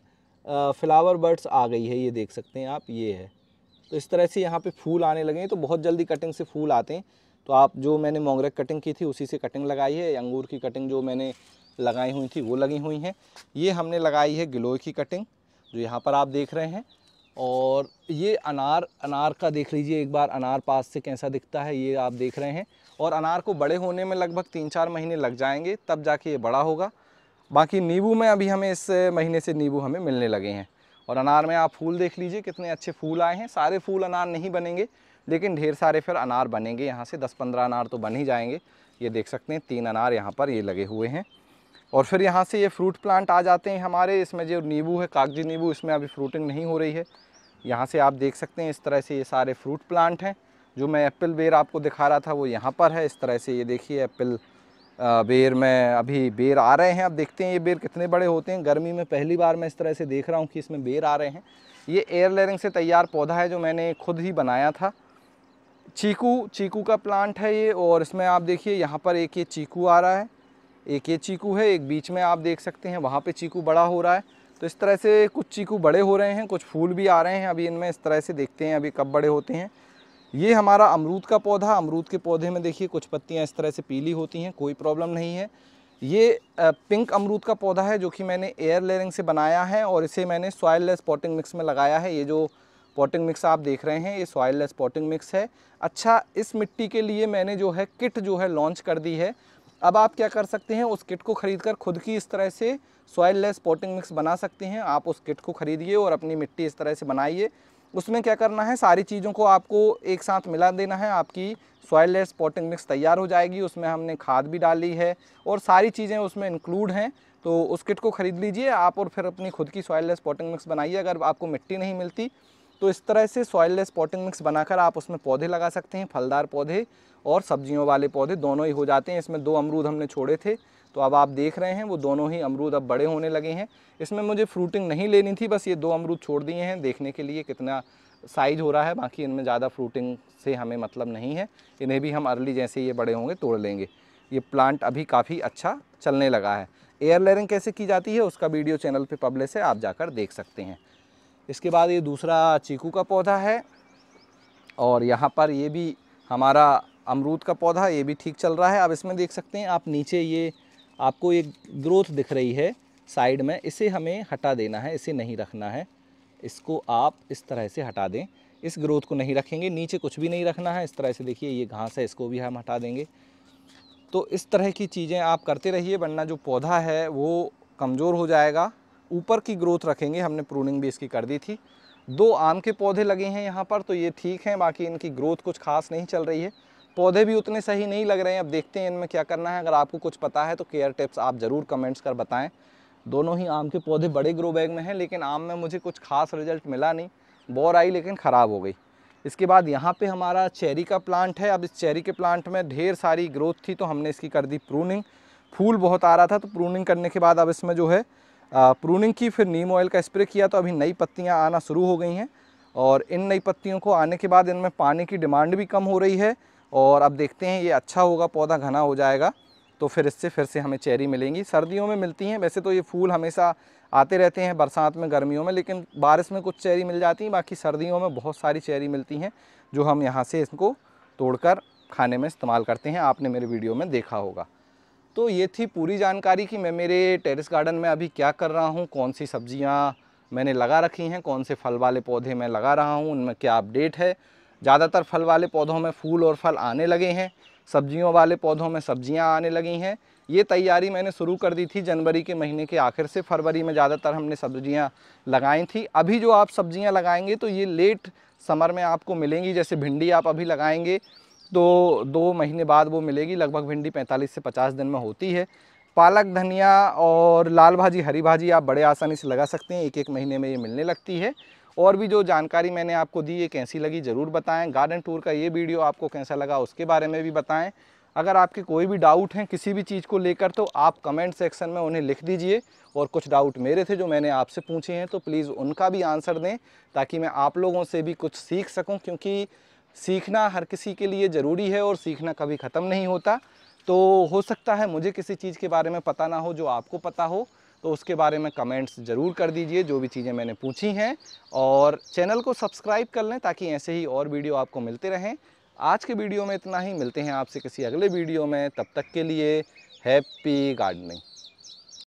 फ्लावर बर्ड्स आ गई है ये देख सकते हैं आप ये है तो इस तरह से यहाँ पे फूल आने लगे हैं तो बहुत जल्दी कटिंग से फूल आते हैं तो आप जो मैंने मोंगरा कटिंग की थी उसी से कटिंग लगाई है अंगूर की कटिंग जो मैंने लगाई हुई थी वो लगी हुई हैं ये हमने लगाई है गिलोय की कटिंग जो यहाँ पर आप देख रहे हैं और ये अनार अनार का देख लीजिए एक बार अनार पास से कैसा दिखता है ये आप देख रहे हैं और अनार को बड़े होने में लगभग तीन चार महीने लग जाएंगे तब जाके ये बड़ा होगा बाकी नींबू में अभी हमें इस महीने से नींबू हमें मिलने लगे हैं और अनार में आप फूल देख लीजिए कितने अच्छे फूल आए हैं सारे फूल अनार नहीं बनेंगे लेकिन ढेर सारे फिर अनार बनेंगे यहाँ से दस पंद्रह अनार तो बन ही जाएंगे ये देख सकते हैं तीन अनार यहाँ पर ये लगे हुए हैं और फिर यहाँ से ये फ्रूट प्लांट आ जाते हैं हमारे इसमें जो नींबू है कागजी नींबू इसमें अभी फ्रूटिंग नहीं हो रही है यहाँ से आप देख सकते हैं इस तरह से ये सारे फ्रूट प्लांट हैं जो मैं एप्पल बेर आपको दिखा रहा था वो यहाँ पर है इस तरह से ये देखिए एप्पल बेर में अभी बेर आ रहे हैं आप देखते हैं ये बेर कितने बड़े होते हैं गर्मी में पहली बार मैं इस तरह से देख रहा हूँ कि इसमें बेर आ रहे हैं ये एयर लेरिंग से तैयार पौधा है जो मैंने खुद ही बनाया था चीकू चीकू का प्लांट है ये और इसमें आप देखिए यहाँ पर एक ये चीकू आ रहा है एक ये चीकू है एक बीच में आप देख सकते हैं वहाँ पे चीकू बड़ा हो रहा है तो इस तरह से कुछ चीकू बड़े हो रहे हैं कुछ फूल भी आ रहे हैं अभी इनमें इस तरह से देखते हैं अभी कब बड़े होते हैं ये हमारा अमरूद का पौधा अमरूद के पौधे में देखिए कुछ पत्तियाँ इस तरह से पीली होती हैं कोई प्रॉब्लम नहीं है ये पिंक अमरूद का पौधा है जो कि मैंने एयर लेयरिंग से बनाया है और इसे मैंने सॉयल लेस पॉटिंग मिक्स में लगाया है ये जो पॉटिंग मिक्स आप देख रहे हैं ये सॉयल लेस पॉटिंग मिक्स है अच्छा इस मिट्टी के लिए मैंने जो है किट जो है लॉन्च कर दी है अब आप क्या कर सकते हैं उस किट को खरीद कर खुद की इस तरह से सॉइल लेस पोटिंग मिक्स बना सकते हैं आप उस किट को खरीदिए और अपनी मिट्टी इस तरह से बनाइए उसमें क्या करना है सारी चीज़ों को आपको एक साथ मिला देना है आपकी सॉइल लेस पोटिंग मिक्स तैयार हो जाएगी उसमें हमने खाद भी डाली है और सारी चीज़ें उसमें इंक्लूड हैं तो उस किट को ख़रीद लीजिए आप और फिर अपनी खुद की सॉइल लेस पोटिंग मिक्स बनाइए अगर आपको मिट्टी नहीं मिलती तो इस तरह से सॉइल लेस पोटिंग मिक्स बनाकर आप उसमें पौधे लगा सकते हैं फलदार पौधे और सब्जियों वाले पौधे दोनों ही हो जाते हैं इसमें दो अमरूद हमने छोड़े थे तो अब आप देख रहे हैं वो दोनों ही अमरूद अब बड़े होने लगे हैं इसमें मुझे फ्रूटिंग नहीं लेनी थी बस ये दो अमरूद छोड़ दिए हैं देखने के लिए कितना साइज हो रहा है बाकी इनमें ज़्यादा फ्रूटिंग से हमें मतलब नहीं है इन्हें भी हम अर्ली जैसे ये बड़े होंगे तोड़ लेंगे ये प्लांट अभी काफ़ी अच्छा चलने लगा है एयर लेयरिंग कैसे की जाती है उसका वीडियो चैनल पे पब्लिश है आप जाकर देख सकते हैं इसके बाद ये दूसरा चीकू का पौधा है और यहाँ पर ये भी हमारा अमरूद का पौधा ये भी ठीक चल रहा है अब इसमें देख सकते हैं आप नीचे ये आपको एक ग्रोथ दिख रही है साइड में इसे हमें हटा देना है इसे नहीं रखना है इसको आप इस तरह से हटा दें इस ग्रोथ को नहीं रखेंगे नीचे कुछ भी नहीं रखना है इस तरह से देखिए ये घास है इसको भी हम हटा देंगे तो इस तरह की चीज़ें आप करते रहिए वरना जो पौधा है वो कमज़ोर हो जाएगा ऊपर की ग्रोथ रखेंगे हमने प्रूनिंग भी इसकी कर दी थी दो आम के पौधे लगे हैं यहाँ पर तो ये ठीक हैं बाकी इनकी ग्रोथ कुछ खास नहीं चल रही है पौधे भी उतने सही नहीं लग रहे हैं अब देखते हैं इनमें क्या करना है अगर आपको कुछ पता है तो केयर टिप्स आप ज़रूर कमेंट्स कर बताएं दोनों ही आम के पौधे बड़े ग्रो बैग में हैं लेकिन आम में मुझे कुछ खास रिजल्ट मिला नहीं बोर आई लेकिन ख़राब हो गई इसके बाद यहाँ पे हमारा चेरी का प्लांट है अब इस चेरी के प्लांट में ढेर सारी ग्रोथ थी तो हमने इसकी कर दी प्रूनिंग फूल बहुत आ रहा था तो प्रूनिंग करने के बाद अब इसमें जो है प्रूनिंग की फिर नीम ऑयल का स्प्रे किया तो अभी नई पत्तियाँ आना शुरू हो गई हैं और इन नई पत्तियों को आने के बाद इनमें पानी की डिमांड भी कम हो रही है और अब देखते हैं ये अच्छा होगा पौधा घना हो जाएगा तो फिर इससे फिर से हमें चेरी मिलेंगी सर्दियों में मिलती हैं वैसे तो ये फूल हमेशा आते रहते हैं बरसात में गर्मियों में लेकिन बारिश में कुछ चेरी मिल जाती हैं बाकी सर्दियों में बहुत सारी चेरी मिलती हैं जो हम यहाँ से इसको तोड़कर खाने में इस्तेमाल करते हैं आपने मेरे वीडियो में देखा होगा तो ये थी पूरी जानकारी कि मैं मेरे टेरिस गार्डन में अभी क्या कर रहा हूँ कौन सी सब्ज़ियाँ मैंने लगा रखी हैं कौन से फल वाले पौधे मैं लगा रहा हूँ उनमें क्या अपडेट है ज़्यादातर फल वाले पौधों में फूल और फल आने लगे हैं सब्जियों वाले पौधों में सब्जियां आने लगी हैं ये तैयारी मैंने शुरू कर दी थी जनवरी के महीने के आखिर से फरवरी में ज़्यादातर हमने सब्जियां लगाई थी अभी जो आप सब्जियां लगाएंगे तो ये लेट समर में आपको मिलेंगी जैसे भिंडी आप अभी लगाएंगे तो दो महीने बाद वो मिलेगी लगभग भिंडी पैंतालीस से पचास दिन में होती है पालक धनिया और लाल भाजी हरी भाजी आप बड़े आसानी से लगा सकते हैं एक एक महीने में ये मिलने लगती है और भी जो जानकारी मैंने आपको दी ये कैसी लगी ज़रूर बताएं गार्डन टूर का ये वीडियो आपको कैसा लगा उसके बारे में भी बताएं अगर आपके कोई भी डाउट हैं किसी भी चीज़ को लेकर तो आप कमेंट सेक्शन में उन्हें लिख दीजिए और कुछ डाउट मेरे थे जो मैंने आपसे पूछे हैं तो प्लीज़ उनका भी आंसर दें ताकि मैं आप लोगों से भी कुछ सीख सकूँ क्योंकि सीखना हर किसी के लिए ज़रूरी है और सीखना कभी ख़त्म नहीं होता तो हो सकता है मुझे किसी चीज़ के बारे में पता ना हो जो आपको पता हो तो उसके बारे में कमेंट्स ज़रूर कर दीजिए जो भी चीज़ें मैंने पूछी हैं और चैनल को सब्सक्राइब कर लें ताकि ऐसे ही और वीडियो आपको मिलते रहें आज के वीडियो में इतना ही मिलते हैं आपसे किसी अगले वीडियो में तब तक के लिए हैप्पी गार्डनिंग